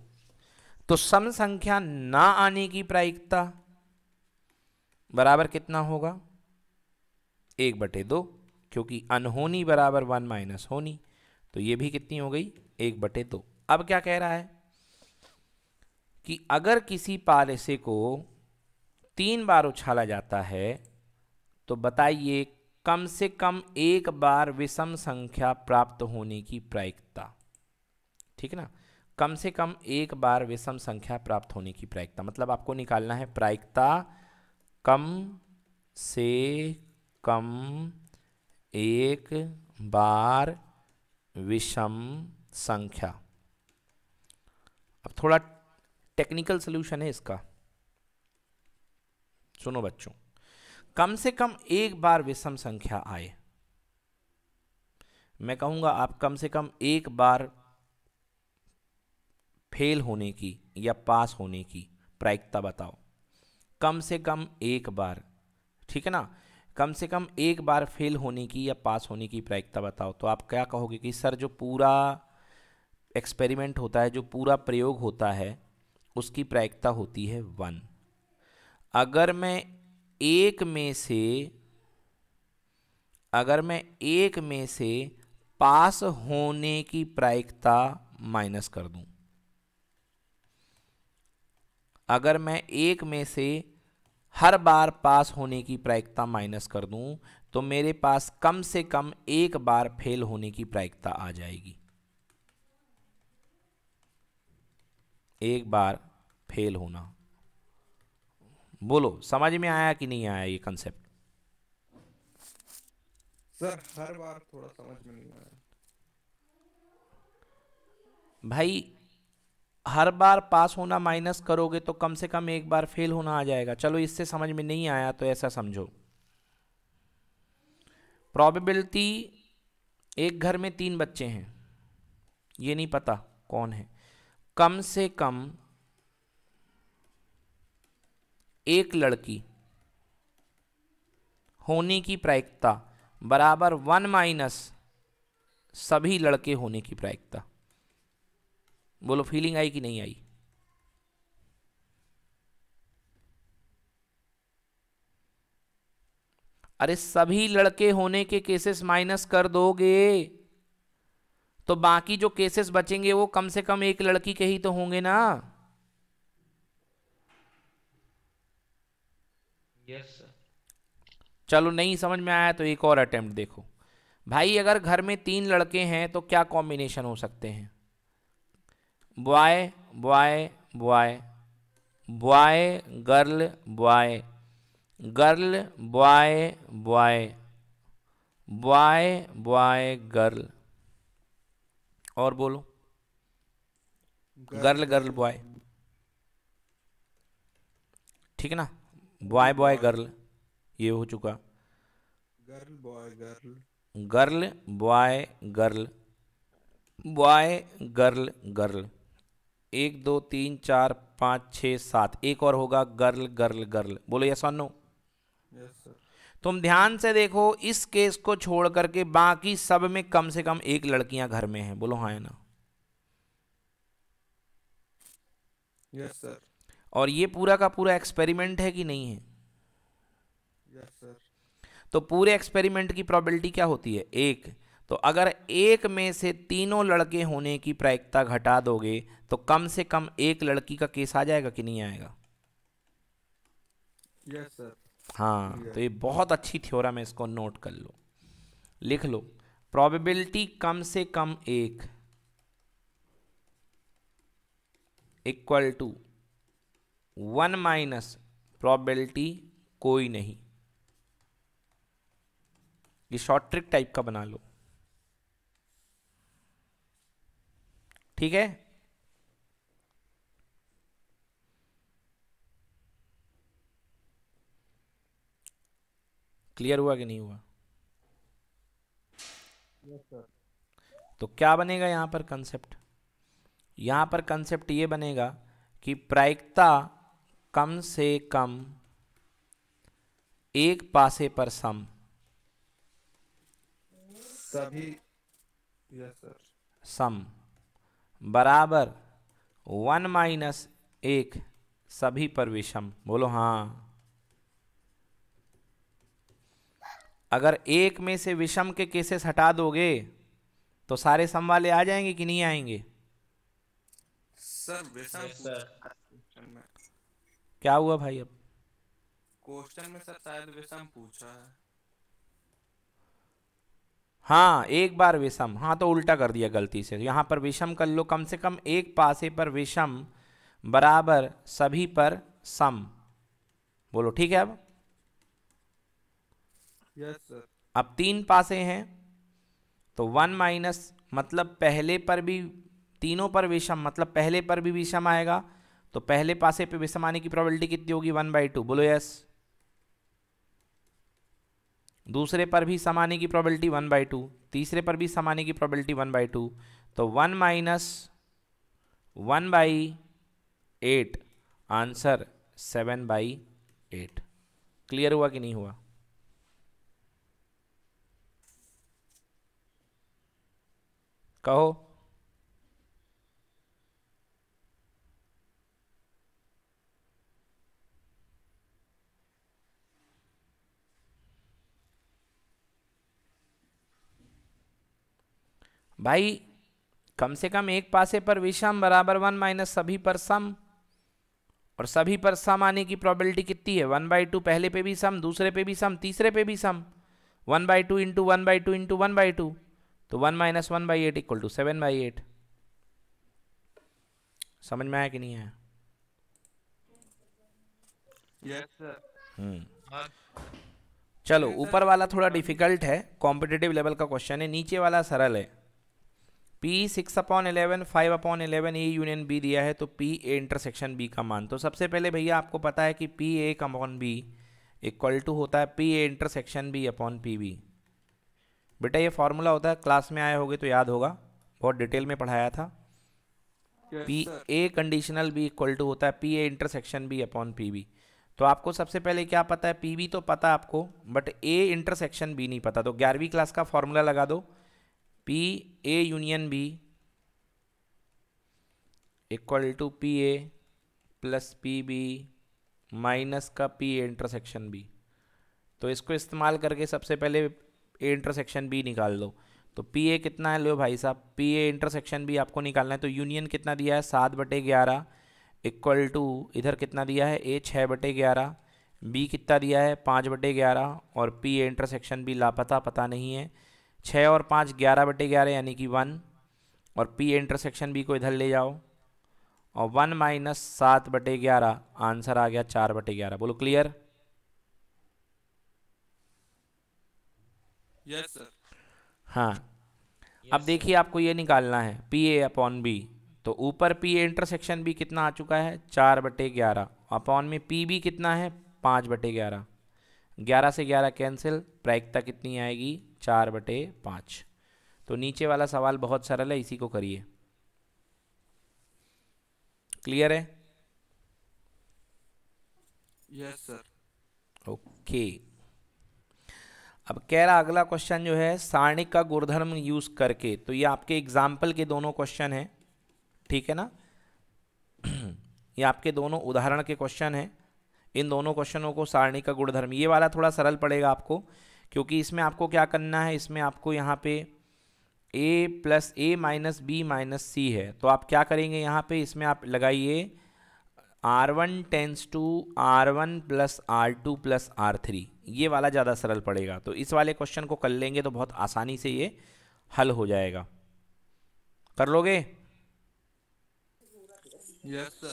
तो सम संख्या ना आने की प्रायिकता बराबर कितना होगा एक बटे दो क्योंकि अनहोनी बराबर वन माइनस होनी तो ये भी कितनी हो गई एक बटे दो अब क्या कह रहा है कि अगर किसी पालसे को तीन बार उछाला जाता है तो बताइए कम से कम एक बार विषम संख्या प्राप्त होने की प्रायिकता ठीक है ना कम से कम एक बार विषम संख्या प्राप्त होने की प्रायिकता मतलब आपको निकालना है प्रायिकता कम से कम एक बार विषम संख्या अब थोड़ा टेक्निकल सोल्यूशन है इसका सुनो बच्चों कम से कम एक बार विषम संख्या आए मैं कहूंगा आप कम से कम एक बार फेल होने की या पास होने की प्रायिकता बताओ कम से कम एक बार ठीक है ना कम से कम एक बार फेल होने की या पास होने की प्रायिकता बताओ तो आप क्या कहोगे कि सर जो पूरा एक्सपेरिमेंट होता है जो पूरा प्रयोग होता है उसकी प्रायिकता होती है वन अगर मैं एक में से अगर मैं एक में से पास होने की प्रायिकता माइनस कर दूं अगर मैं एक में से हर बार पास होने की प्रायिकता माइनस कर दूं तो मेरे पास कम से कम एक बार फेल होने की प्रायिकता आ जाएगी एक बार फेल होना बोलो समझ में आया कि नहीं आया ये कंसेप्ट सर हर बार थोड़ा समझ में नहीं आया भाई हर बार पास होना माइनस करोगे तो कम से कम एक बार फेल होना आ जाएगा चलो इससे समझ में नहीं आया तो ऐसा समझो प्रोबेबिलिटी एक घर में तीन बच्चे हैं ये नहीं पता कौन है कम से कम एक लड़की होने की प्रायिकता बराबर वन माइनस सभी लड़के होने की प्रायिकता बोलो फीलिंग आई कि नहीं आई अरे सभी लड़के होने के केसेस माइनस कर दोगे तो बाकी जो केसेस बचेंगे वो कम से कम एक लड़की के ही तो होंगे ना yes, चलो नहीं समझ में आया तो एक और अटेम्प्ट देखो भाई अगर घर में तीन लड़के हैं तो क्या कॉम्बिनेशन हो सकते हैं boy boy boy boy girl boy girl boy boy boy boy girl और बोलो गर्ल गर्ल बॉय ठीक है ना बॉय बॉय गर्ल ये हो चुका girl boy girl girl boy girl boy girl girl एक दो तीन चार पाँच छः सात एक और होगा गर्ल गर्ल गर्ल बोलो यस और नो तुम ध्यान से देखो इस केस को छोड़ करके बाकी सब में कम से कम एक लड़कियां घर में हैं बोलो हाँ ना यस सर और ये पूरा का पूरा एक्सपेरिमेंट है कि नहीं है yes, तो पूरे एक्सपेरिमेंट की प्रॉबिलिटी क्या होती है एक तो अगर एक में से तीनों लड़के होने की प्रायिकता घटा दोगे तो कम से कम एक लड़की का केस आ जाएगा कि नहीं आएगा yes, हाँ yes. तो ये बहुत अच्छी थ्योरा में इसको नोट कर लो लिख लो प्रोबेबिलिटी कम से कम एक equal to one minus probability कोई नहीं ये शॉर्ट ट्रिक टाइप का बना लो ठीक है क्लियर हुआ कि नहीं हुआ yes, तो क्या बनेगा यहां पर कंसेप्ट यहां पर कंसेप्ट ये बनेगा कि प्रायिकता कम से कम एक पासे पर सम सभी सम बराबर वन माइनस एक सभी पर विषम बोलो हाँ अगर एक में से विषम के केसेस हटा दोगे तो सारे सम वाले आ जाएंगे कि नहीं आएंगे सर विषम क्या हुआ भाई अब क्वेश्चन में सर शायद विषम पूछा है हाँ एक बार विषम हाँ तो उल्टा कर दिया गलती से यहाँ पर विषम कर लो कम से कम एक पासे पर विषम बराबर सभी पर सम बोलो ठीक है अब यस सर अब तीन पासे हैं तो वन माइनस मतलब पहले पर भी तीनों पर विषम मतलब पहले पर भी विषम आएगा तो पहले पासे पे विषम आने की प्रोबेबिलिटी कितनी होगी वन बाई टू बोलो यस दूसरे पर भी समाने की प्रोबेबिलिटी वन बाई टू तीसरे पर भी समाने की प्रोबेबिलिटी वन बाई टू तो one minus one by eight answer seven by eight clear हुआ कि नहीं हुआ कहो भाई कम से कम एक पासे पर विषम बराबर वन माइनस सभी पर सम और सभी पर सम आने की प्रोबेबिलिटी कितनी है वन बाई टू पहले पे भी सम दूसरे पे भी सम तीसरे पे भी सम one by two into one by two into one by two तो one minus one by eight equal to seven by eight समझ में आया कि नहीं आया yes, हम्म। हाँ। चलो ऊपर वाला थोड़ा डिफिकल्ट है कॉम्पिटेटिव लेवल का क्वेश्चन है नीचे वाला सरल है P six upon eleven five upon eleven A union B दिया है तो पी ए इंटरसेक्शन बी का मान तो सबसे पहले भैया आपको पता है कि P A upon B equal to होता है P A intersection B upon P B बेटा ये फार्मूला होता है क्लास में आए होगे तो याद होगा बहुत डिटेल में पढ़ाया था P A conditional B equal to होता है P A intersection B upon P B तो आपको सबसे पहले क्या पता है पी बी तो पता आपको बट ए इंटरसेक्शन बी नहीं पता तो ग्यारहवीं क्लास का फॉर्मूला लगा दो P A union B equal to P A plus P B minus का पी ए इंटरसेक्शन बी तो इसको इस्तेमाल करके सबसे पहले ए इंटरसेक्शन बी निकाल लो तो पी ए कितना है लो भाई साहब पी ए इंटरसेक्शन बी आपको निकालना है तो यूनियन कितना दिया है सात बटे ग्यारह इक्वल टू इधर कितना दिया है ए छः बटे ग्यारह बी कितना दिया है पाँच बटे ग्यारह और पी ए इंटरसेक्शन बी लापता पता नहीं है छः और पाँच ग्यारह बटे ग्यारह यानी कि वन और पी इंटरसेक्शन बी को इधर ले जाओ और वन माइनस सात बटे ग्यारह आंसर आ गया चार बटे ग्यारह बोलो क्लियर यस सर हाँ yes, अब देखिए आपको ये निकालना है पी ए अपॉन बी तो ऊपर पी ए इंटरसेक्शन बी कितना आ चुका है चार बटे ग्यारह अपॉन में पी बी कितना है पाँच बटे ग्यारह ग्यारह से ग्यारह कैंसिल प्रायिकता कितनी आएगी चार बटे पाँच तो नीचे वाला सवाल बहुत सरल है इसी को करिए क्लियर है यस सर ओके अब कह रहा अगला क्वेश्चन जो है सारणिक का गुणधर्म यूज करके तो ये आपके एग्जाम्पल के दोनों क्वेश्चन हैं ठीक है ना ये आपके दोनों उदाहरण के क्वेश्चन हैं इन दोनों क्वेश्चनों को सारणिक का गुणधर्म ये वाला थोड़ा सरल पड़ेगा आपको क्योंकि इसमें आपको क्या करना है इसमें आपको यहाँ पे A plus A minus B minus C है तो आप क्या करेंगे यहाँ पे इसमें आप लगाइए R one tends to R one plus R two plus R three ये वाला ज़्यादा सरल पड़ेगा तो इस वाले क्वेश्चन को कर लेंगे तो बहुत आसानी से ये हल हो जाएगा कर लोगे yes,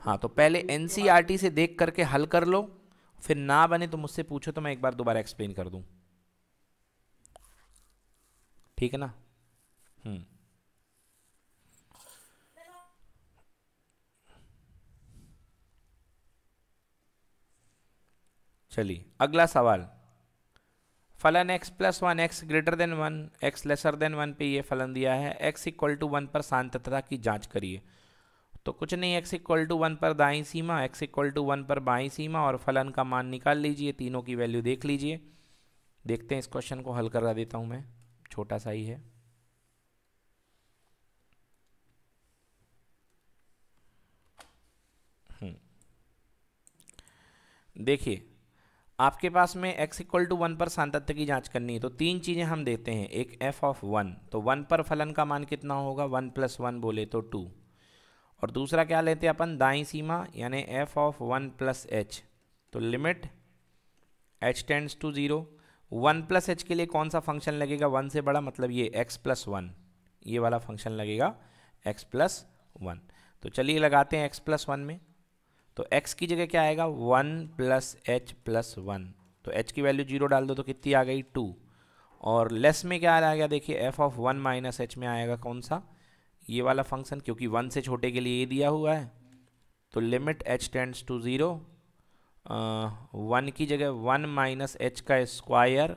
हाँ तो पहले एन e से देख करके हल कर लो फिर ना बने तो मुझसे पूछो तो मैं एक बार दोबारा एक्सप्लेन कर दूँ ठीक है ना हम्म चलिए अगला सवाल फलन x plus one X greater than one X lesser than one पे ये फलन दिया है x इक्वल टू वन पर शांतता की जांच करिए तो कुछ नहीं x इक्वल टू वन पर दाई सीमा x इक्वल टू वन पर बाई सीमा और फलन का मान निकाल लीजिए तीनों की वैल्यू देख लीजिए देखते हैं इस क्वेश्चन को हल करा देता हूं मैं छोटा सा ही है हम्म। देखिए आपके पास में x इक्वल टू वन पर सांतत्य की जांच करनी है तो तीन चीज़ें हम देते हैं एक f ऑफ वन तो वन पर फलन का मान कितना होगा वन प्लस वन बोले तो टू और दूसरा क्या लेते हैं अपन दाई सीमा यानी f of one plus H तो limit h tends to zero one plus H के लिए कौन सा फंक्शन लगेगा वन से बड़ा मतलब ये एक्स प्लस वन ये वाला फंक्शन लगेगा एक्स प्लस वन तो चलिए लगाते हैं एक्स प्लस वन में तो एक्स की जगह क्या आएगा one plus H plus one तो एच की वैल्यू जीरो डाल दो तो कितनी आ गई टू और लेस में क्या आ गया देखिए F of one minus H में आएगा कौन सा ये वाला फंक्शन क्योंकि वन से छोटे के लिए ये दिया हुआ है तो limit H tends to zero one की जगह वन माइनस एच का स्क्वायर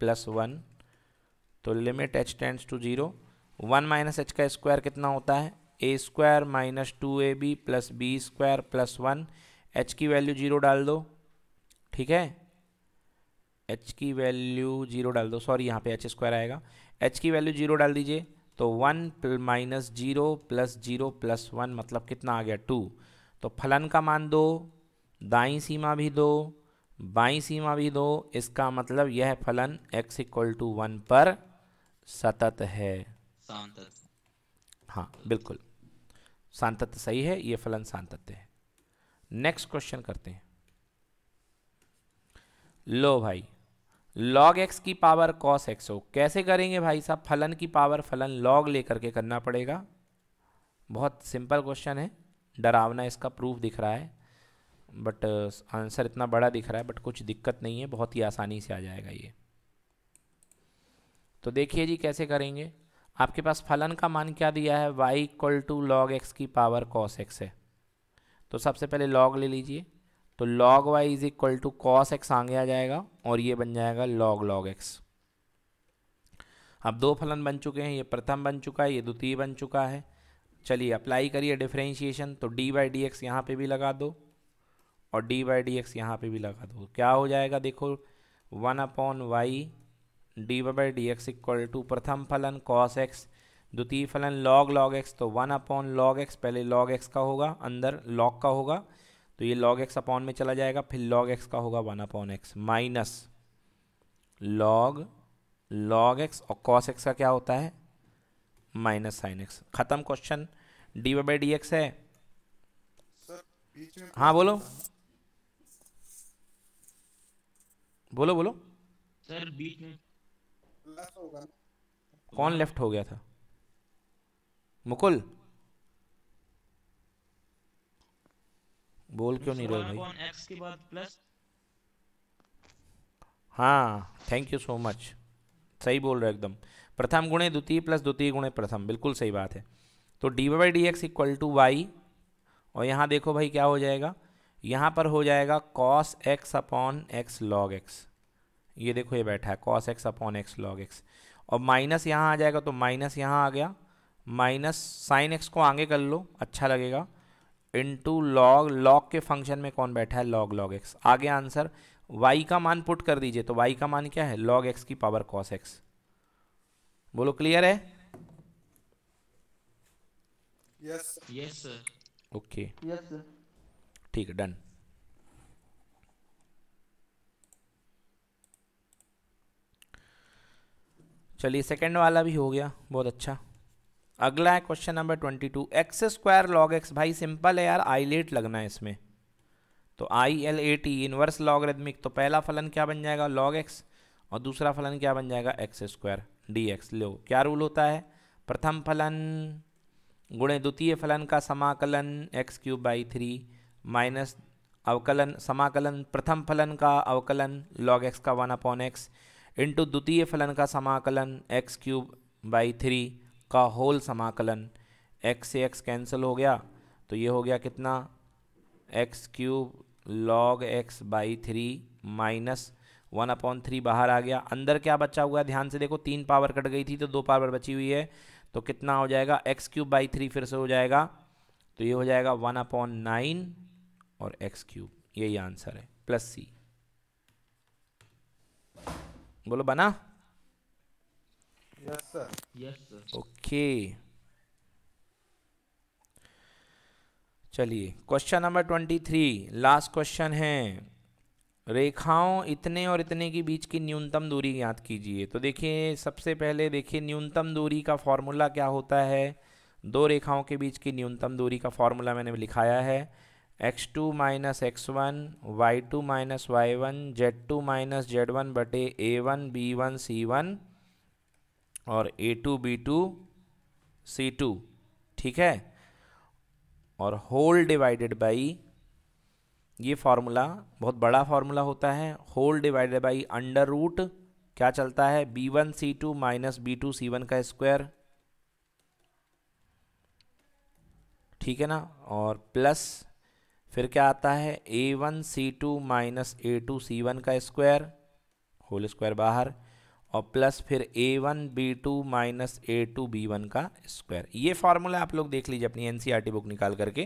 प्लस वन तो limit H tends to zero one minus H का स्क्वायर कितना होता है A square minus two A B plus B square plus one H की value zero डाल दो ठीक है एच की वैल्यू जीरो डाल दो सॉरी यहाँ पे एच स्क्वायर आएगा एच की वैल्यू जीरो डाल दीजिए तो one minus zero plus zero plus one मतलब कितना आ गया टू तो फलन का मान दो दाई सीमा भी दो बाई सीमा भी दो इसका मतलब यह फलन x इक्वल टू वन पर सतत है हाँ बिल्कुल सांतत्य सही है यह फलन सांतत्य है नेक्स्ट क्वेश्चन करते हैं लो भाई लॉग एक्स की पावर कॉस एक्स हो कैसे करेंगे भाई साहब फलन की पावर फलन लॉग लेकर के करना पड़ेगा बहुत सिंपल क्वेश्चन है डरावना इसका प्रूफ दिख रहा है बट आंसर uh, इतना बड़ा दिख रहा है बट कुछ दिक्कत नहीं है बहुत ही आसानी से आ जाएगा ये तो देखिए जी कैसे करेंगे आपके पास फलन का मान क्या दिया है Y equal to log X की पावर कॉस एक्स है तो सबसे पहले लॉग ले लीजिए तो log Y is equal to cos X आगे आ जाएगा और ये बन जाएगा लॉग लॉग एक्स अब दो फलन बन चुके हैं ये प्रथम बन चुका है ये द्वितीय बन चुका है चलिए अप्लाई करिए डिफ्रेंशिएशन तो डी बाई डी एक्स यहाँ पर भी लगा दो और डी बाई डी एक्स यहाँ पर भी लगा दो क्या हो जाएगा देखो one upon Y D by D X equal to प्रथम फलन कॉस एक्स द्वितीय फलन लॉग लॉग एक्स तो वन अपॉन लॉग एक्स पहले लॉग एक्स का होगा अंदर लॉग का होगा तो ये लॉग एक्स अपॉन में चला जाएगा फिर लॉग एक्स का होगा one upon X minus log log X और कॉस एक्स का क्या होता है माइनस साइन एक्स ख़त्म question D by D X है सर, हाँ बोलो बोलो बोलो सर बीच में कौन लेफ्ट हो गया था मुकुल बोल क्यों नहीं रहे भाई हाँ थैंक यू सो मच सही बोल रहे एकदम प्रथम गुणे द्वितीय प्लस द्वितीय गुणे प्रथम बिल्कुल सही बात है तो D Y D X equal to Y और यहाँ देखो भाई क्या हो जाएगा यहाँ पर हो जाएगा cos x upon X log X ये देखो ये बैठा है cos x upon X log X और माइनस यहाँ आ जाएगा तो माइनस यहाँ आ गया माइनस साइन एक्स को आगे कर लो अच्छा लगेगा इंटू लॉग लॉग के फंक्शन में कौन बैठा है लॉग लॉग एक्स आगे आंसर वाई का मान पुट कर दीजिए तो वाई का मान क्या है लॉग एक्स की पावर कॉस एक्स बोलो क्लियर है yes yes sir okay yes sir ठीक है डन चलिए सेकंड वाला भी हो गया बहुत अच्छा अगला है question number twenty two X square log X भाई सिंपल है यार आई लेट लगना है इसमें तो I L A T inverse logarithmic तो पहला फलन क्या बन जाएगा लॉग एक्स और दूसरा फलन क्या बन जाएगा एक्स स्क्वायर डी एक्स लो क्या रूल होता है प्रथम फलन गुणे द्वितीय फलन का समाकलन X cube by three minus अवकलन समाकलन प्रथम फलन का अवकलन लॉग एक्स का वन अपॉन एक्स इंटू द्वितीय फलन का समाकलन एक्स क्यूब बाई थ्री का होल समाकलन एक्स से एक्स कैंसिल हो गया तो ये हो गया कितना X cube log X by three minus one upon three बाहर आ गया अंदर क्या बचा हुआ है ध्यान से देखो तीन पावर कट गई थी तो दो पावर बची हुई है तो कितना हो जाएगा एक्स क्यूब बाई थ्री फिर से हो जाएगा तो ये हो जाएगा वन अपॉन नाइन और एक्स क्यूब यही आंसर है प्लस सी बोलो बना yes sir yes sir okay चलिए question number twenty three last question है रेखाओं इतने और इतने के बीच की न्यूनतम दूरी याद कीजिए तो देखिए सबसे पहले देखिए न्यूनतम दूरी का फॉर्मूला क्या होता है दो रेखाओं के बीच की न्यूनतम दूरी का फॉर्मूला मैंने लिखाया है X two minus x one Y two minus Y one Z two minus Z one बटे A one B one C one और ए टू बी टू सी टू ठीक है और होल डिवाइडेड बाई ये फार्मूला बहुत बड़ा फार्मूला होता है whole divided by under root क्या चलता है बी वन सी two minus B two C one का स्क्वायर ठीक है ना और प्लस फिर क्या आता है A one C two minus A two C one का स्क्वायर होल स्क्वायर बाहर और प्लस फिर A one B two minus A two B one का स्क्वायर ये फार्मूला आप लोग देख लीजिए अपनी एन बुक e निकाल करके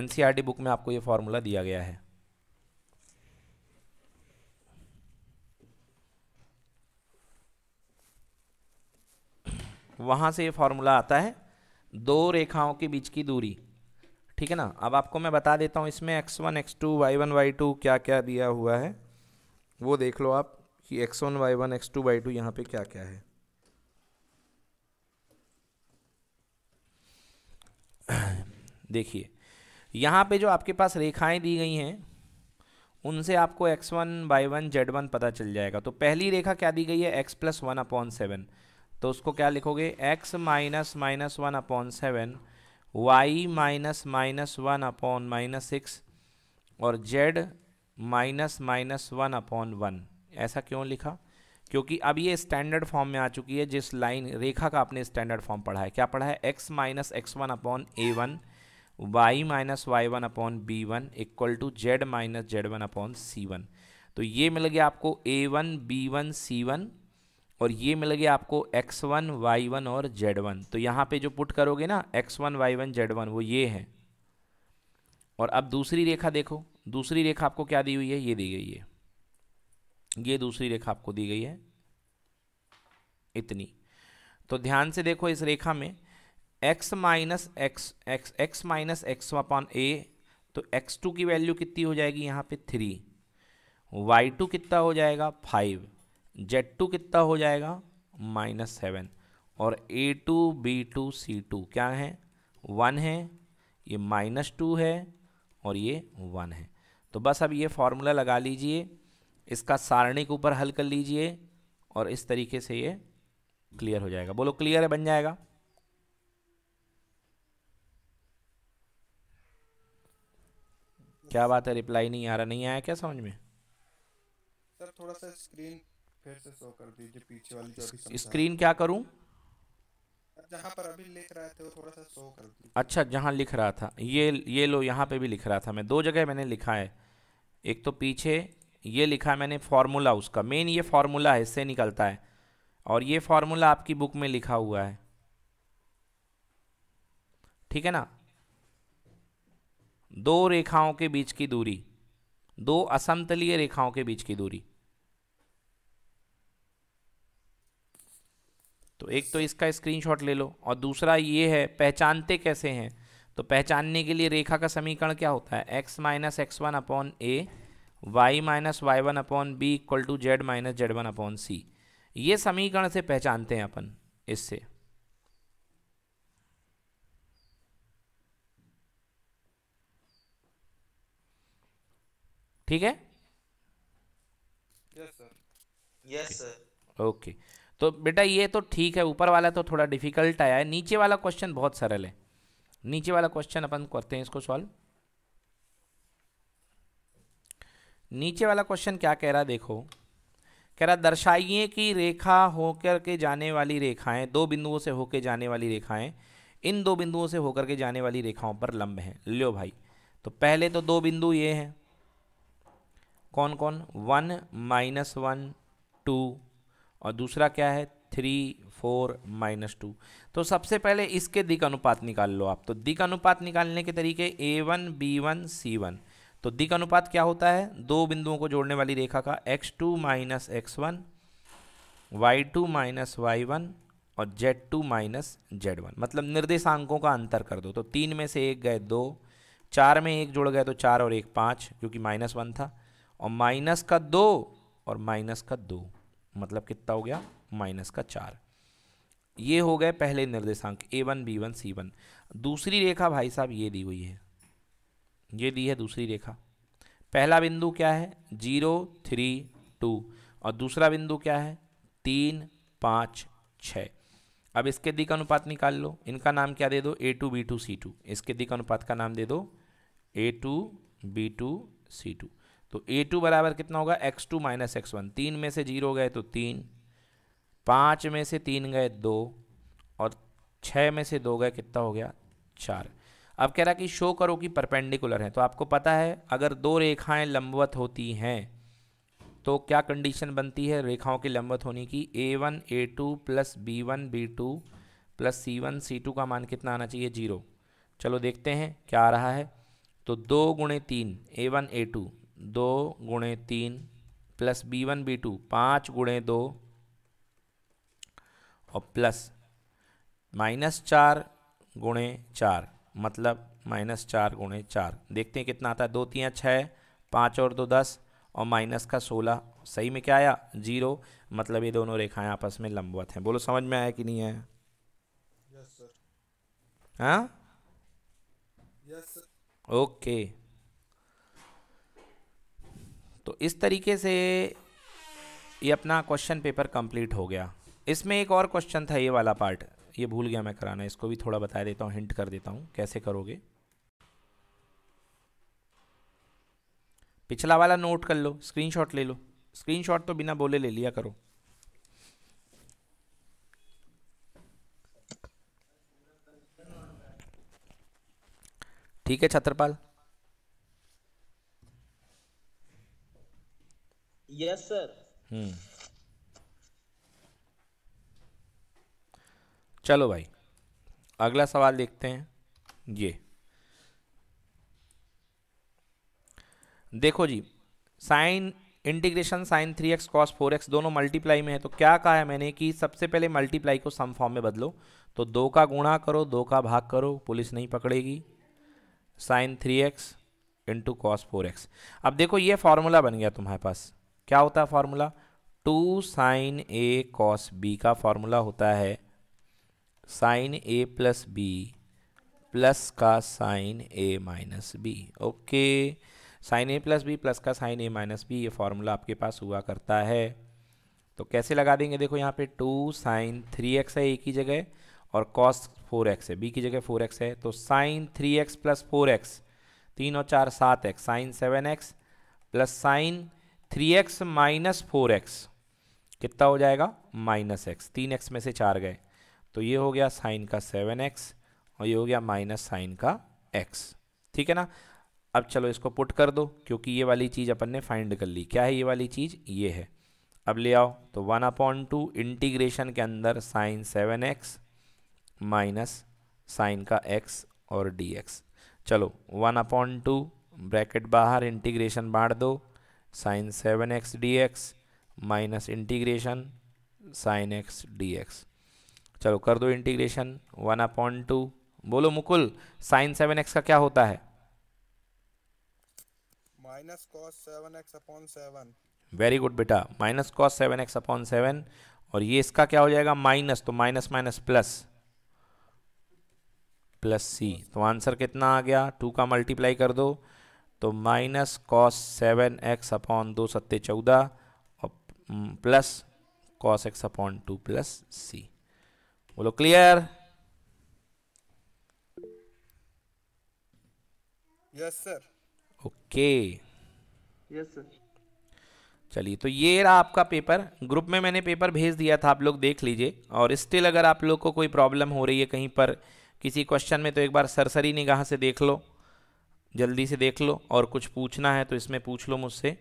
एन बुक e में आपको ये फार्मूला दिया गया है वहाँ से ये फार्मूला आता है दो रेखाओं के बीच की दूरी ठीक है ना अब आपको मैं बता देता हूँ इसमें X one X two Y one Y two क्या क्या दिया हुआ है वो देख लो आप कि X one Y one X two Y two यहाँ पर क्या क्या है देखिए यहाँ पे जो आपके पास रेखाएं दी गई हैं उनसे आपको x one by one Z one पता चल जाएगा तो पहली रेखा क्या दी गई है X plus one upon seven तो उसको क्या लिखोगे X minus minus one upon seven Y minus minus one upon minus six और Z minus minus one upon one ऐसा क्यों लिखा क्योंकि अब ये स्टैंडर्ड फॉर्म में आ चुकी है जिस लाइन रेखा का आपने स्टैंडर्ड फॉर्म पढ़ा है क्या पढ़ा है x minus x one upon a one y minus Y one upon b one equal to z minus Z one upon c one तो ये मिल गया आपको a one B one C one और ये मिल गया आपको एक्स वन वाई वन और जेड वन तो यहाँ पे जो पुट करोगे ना x one Y one Z one वो ये है और अब दूसरी रेखा देखो दूसरी रेखा आपको क्या दी हुई है ये दी गई है ये दूसरी रेखा आपको दी गई है इतनी तो ध्यान से देखो इस रेखा में x minus x x x minus x upon a तो x2 की वैल्यू कितनी हो जाएगी यहाँ पे थ्री y2 कितना हो जाएगा फाइव जेड टू कितना हो जाएगा माइनस सेवन और ए टू बी टू सी टू क्या है वन है ये माइनस टू है और ये वन है तो बस अब ये फार्मूला लगा लीजिए इसका सारणिक ऊपर हल कर लीजिए और इस तरीके से ये क्लियर हो जाएगा बोलो क्लियर है बन जाएगा क्या बात है रिप्लाई नहीं आ रहा नहीं आया क्या समझ में सर थोड़ा सा स्क्रीन फिर से शो कर दीजिए पीछे वाली जो अभी स्क्रीन क्या करूं जहां पर अभी लिख रहे थे तो वो थोड़ा सा शो कर दीजिए अच्छा जहां लिख रहा था ये ये लो यहाँ पे भी लिख रहा था मैं दो जगह मैंने लिखा है एक तो पीछे ये लिखा है मैंने फार्मूला उसका मेन ये फार्मूला है इससे निकलता है और ये फार्मूला आपकी बुक में लिखा हुआ है ठीक है ना दो रेखाओं के बीच की दूरी दो असमतलीय रेखाओं के बीच की दूरी तो एक तो इसका स्क्रीनशॉट ले लो और दूसरा ये है पहचानते कैसे हैं तो पहचानने के लिए रेखा का समीकरण क्या होता है x minus x one upon a y minus Y one upon B equal to z minus Z one upon c ये समीकरण से पहचानते हैं अपन इससे ठीक है yes sir yes sir okay तो बेटा ये तो ठीक है ऊपर वाला तो थोड़ा डिफिकल्ट आया है नीचे वाला क्वेश्चन बहुत सरल है नीचे वाला क्वेश्चन अपन करते हैं इसको सॉल्व नीचे वाला क्वेश्चन क्या कह रहा देखो कह रहा दर्शाइए कि रेखा होकर के जाने वाली रेखाएं दो बिंदुओं से होकर जाने वाली रेखाएं इन दो बिंदुओं से होकर के जाने वाली रेखाओं पर लंब हैं लो भाई तो पहले तो दो बिंदु ये हैं कौन कौन वन माइनस वन टू और दूसरा क्या है थ्री फोर माइनस टू तो सबसे पहले इसके दिक अनुपात निकाल लो आप तो दिक अनुपात निकालने के तरीके a one B one C one तो दिक अनुपात क्या होता है दो बिंदुओं को जोड़ने वाली रेखा का x two minus x one Y two minus Y one और z two minus Z one मतलब निर्देशांकों का अंतर कर दो तो तीन में से एक गए दो चार में एक जुड़ गए तो चार और एक पाँच क्योंकि माइनस वन था और माइनस का दो और माइनस का दो मतलब कितना हो गया माइनस का चार ये हो गए पहले निर्देशांक a one B one C one दूसरी रेखा भाई साहब ये दी हुई है ये दी है दूसरी रेखा पहला बिंदु क्या है जीरो थ्री टू और दूसरा बिंदु क्या है तीन पाँच छः अब इसके दिक अनुपात निकाल लो इनका नाम क्या दे दो a two B two C two इसके दिक अनुपात का नाम दे दो a two B two C two तो ए टू बराबर कितना होगा x two minus x one तीन में से जीरो गए तो तीन पाँच में से तीन गए दो और छः में से दो गए कितना हो गया चार अब कह रहा कि शो करो कि परपेंडिकुलर है तो आपको पता है अगर दो रेखाएं लंबवत होती हैं तो क्या कंडीशन बनती है रेखाओं की लंबवत होने की a one a two plus b one B two plus c one C two का मान कितना आना चाहिए जीरो चलो देखते हैं क्या आ रहा है तो दो गुणे तीन ए वन ए टू दो गुणे तीन plus b one B two पाँच गुणे दो और प्लस माइनस चार गुणे चार मतलब माइनस चार गुणे चार देखते हैं कितना आता है दो तियाँ छः पाँच और दो दस और माइनस का सोलह सही में क्या आया जीरो मतलब ये दोनों रेखाएं आपस में लंबवत हैं बोलो समझ में आया कि नहीं आया हाँ ओके तो इस तरीके से ये अपना क्वेश्चन पेपर कंप्लीट हो गया इसमें एक और क्वेश्चन था ये वाला पार्ट ये भूल गया मैं कराना इसको भी थोड़ा बता देता हूँ हिंट कर देता हूँ कैसे करोगे पिछला वाला नोट कर लो स्क्रीनशॉट ले लो स्क्रीनशॉट तो बिना बोले ले लिया करो ठीक है छत्रपाल यस सर hmm. चलो भाई अगला सवाल देखते हैं ये देखो जी sine integration sine three x cos four x दोनों मल्टीप्लाई में है तो क्या कहा है मैंने कि सबसे पहले मल्टीप्लाई को सम फॉर्म में बदलो तो दो का गुणा करो दो का भाग करो पुलिस नहीं पकड़ेगी sine three x into cos four x अब देखो ये फार्मूला बन गया तुम्हारे पास क्या होता है formula two sine a cos b का फार्मूला होता है sine a plus b plus का sine a minus b okay sine a plus b plus का साइन ए माइनस बी ये फार्मूला आपके पास हुआ करता है तो कैसे लगा देंगे देखो यहाँ पे टू साइन थ्री एक्स है ए की जगह और कॉस फोर एक्स है बी की जगह फोर एक्स है तो sine three x plus four x तीन और चार सात x sine seven x plus sine three x minus four x कितना हो जाएगा माइनस एक्स तीन एक्स में से चार गए तो ये हो गया साइन का सेवन एक्स और ये हो गया माइनस साइन का एक्स ठीक है ना अब चलो इसको पुट कर दो क्योंकि ये वाली चीज़ अपन ने फाइंड कर ली क्या है ये वाली चीज़ ये है अब ले आओ तो वन अपॉन टू इंटीग्रेशन के अंदर sine seven x minus sine का एक्स और डी एक्स चलो वन अपॉन टू ब्रैकेट बाहर इंटीग्रेशन बांट दो sine seven x d x minus integration sine x d x चलो कर दो इंटीग्रेशन वन अपॉन टू बोलो मुकुल साइन सेवन एक्स का क्या होता है minus cos seven x upon seven very good बेटा minus cos seven x upon seven और ये इसका क्या हो जाएगा माइनस तो minus minus plus plus c तो आंसर कितना आ गया टू का मल्टीप्लाई कर दो तो minus cos seven x upon दो सत्ते चौदह और plus cos x upon two plus सी बोलो clear yes sir okay yes sir चलिए तो ये रहा आपका पेपर ग्रुप में मैंने पेपर भेज दिया था आप लोग देख लीजिए और स्टिल अगर आप लोग को कोई प्रॉब्लम हो रही है कहीं पर किसी क्वेश्चन में तो एक बार सरसरी निगाह से देख लो जल्दी से देख लो और कुछ पूछना है तो इसमें पूछ लो मुझसे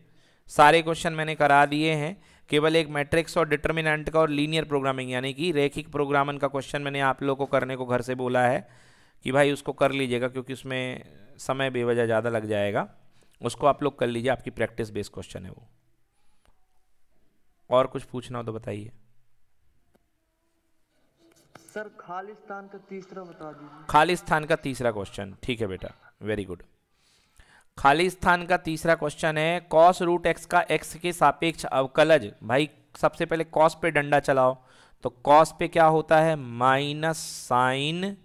सारे क्वेश्चन मैंने करा दिए हैं केवल एक मैट्रिक्स और डिटर्मिनेंट का और लीनियर प्रोग्रामिंग यानी कि रैखिक प्रोग्रामन का क्वेश्चन मैंने आप लोगों को करने को घर से बोला है कि भाई उसको कर लीजिएगा क्योंकि उसमें समय बेवजह ज़्यादा लग जाएगा उसको आप लोग कर लीजिए आपकी प्रैक्टिस बेस्ड क्वेश्चन है वो और कुछ पूछना हो तो बताइए सर खालिस्तान का तीसरा बता दीजिए खालिस्तान का तीसरा क्वेश्चन ठीक है बेटा वेरी गुड खाली स्थान का तीसरा क्वेश्चन है कॉस रूट एक्स का एक्स के सापेक्ष अवकलज भाई सबसे पहले कॉस पे डंडा चलाओ तो कॉस पे क्या होता है माइनस साइन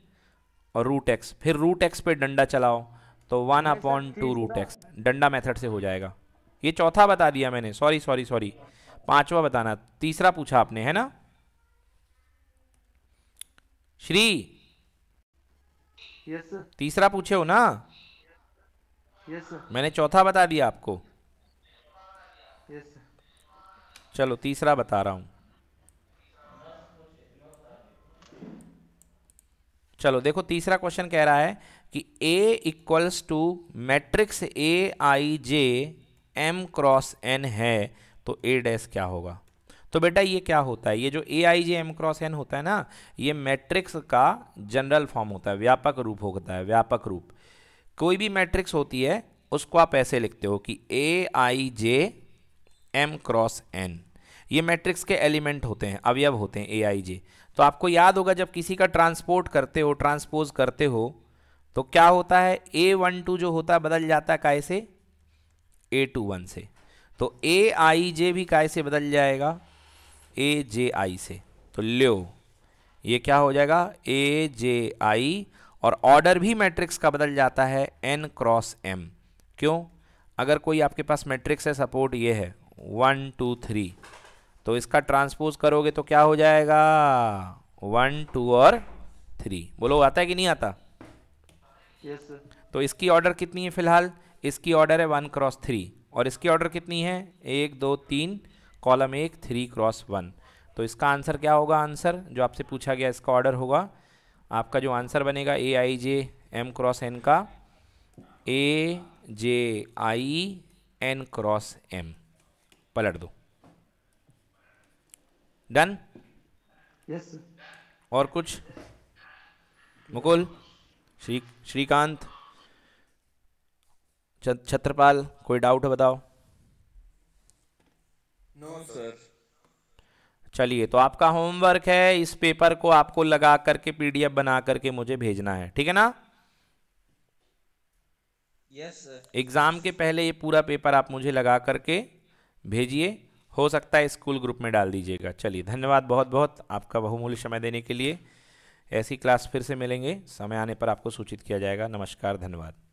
और रूट एक्स फिर रूट एक्स पे डंडा चलाओ तो one upon two root x डंडा मेथड से हो जाएगा ये चौथा बता दिया मैंने सॉरी सॉरी सॉरी पांचवा बताना तीसरा पूछा आपने है ना श्री yes, तीसरा पूछे हो ना yes, मैंने चौथा बता दिया आपको yes, चलो तीसरा बता रहा हूँ चलो देखो तीसरा क्वेश्चन कह रहा है कि a equals to matrix a i j m cross n है तो ए डैस क्या होगा तो बेटा ये क्या होता है ये जो a i j m cross n होता है ना ये मैट्रिक्स का जनरल फॉर्म होता है व्यापक रूप होता है व्यापक रूप कोई भी मैट्रिक्स होती है उसको आप ऐसे लिखते हो कि a i j m cross n ये मैट्रिक्स के एलिमेंट होते हैं अवयव होते हैं ए आई जे तो आपको याद होगा जब किसी का ट्रांसपोर्ट करते हो ट्रांसपोज करते हो तो क्या होता है ए वन टू जो होता है बदल जाता है काय से ए टू वन से तो ए आई जे भी काय से बदल जाएगा ए जे आई से तो लो ये क्या हो जाएगा ए जे आई और ऑर्डर भी मैट्रिक्स का बदल जाता है एन क्रॉस एम क्यों अगर कोई आपके पास मैट्रिक्स है सपोर्ट ये है वन टू थ्री तो इसका ट्रांसपोज करोगे तो क्या हो जाएगा वन टू और थ्री बोलो आता है कि नहीं आता yes, तो इसकी ऑर्डर कितनी है फिलहाल इसकी ऑर्डर है वन क्रॉस थ्री और इसकी ऑर्डर कितनी है एक दो तीन कॉलम एक थ्री क्रॉस वन तो इसका आंसर क्या होगा आंसर जो आपसे पूछा गया इसका ऑर्डर होगा आपका जो आंसर बनेगा a i j m cross n का a j i n cross m पलट दो डन यस yes. और कुछ मुकुल श्री श्रीकांत छत्रपाल कोई डाउट है बताओ नो no, सर चलिए तो आपका होमवर्क है इस पेपर को आपको लगा करके पीडीएफ बना करके मुझे भेजना है ठीक है ना यस एग्जाम के पहले ये पूरा पेपर आप मुझे लगा करके भेजिए हो सकता है स्कूल ग्रुप में डाल दीजिएगा चलिए धन्यवाद बहुत बहुत आपका बहुमूल्य समय देने के लिए ऐसी क्लास फिर से मिलेंगे समय आने पर आपको सूचित किया जाएगा नमस्कार धन्यवाद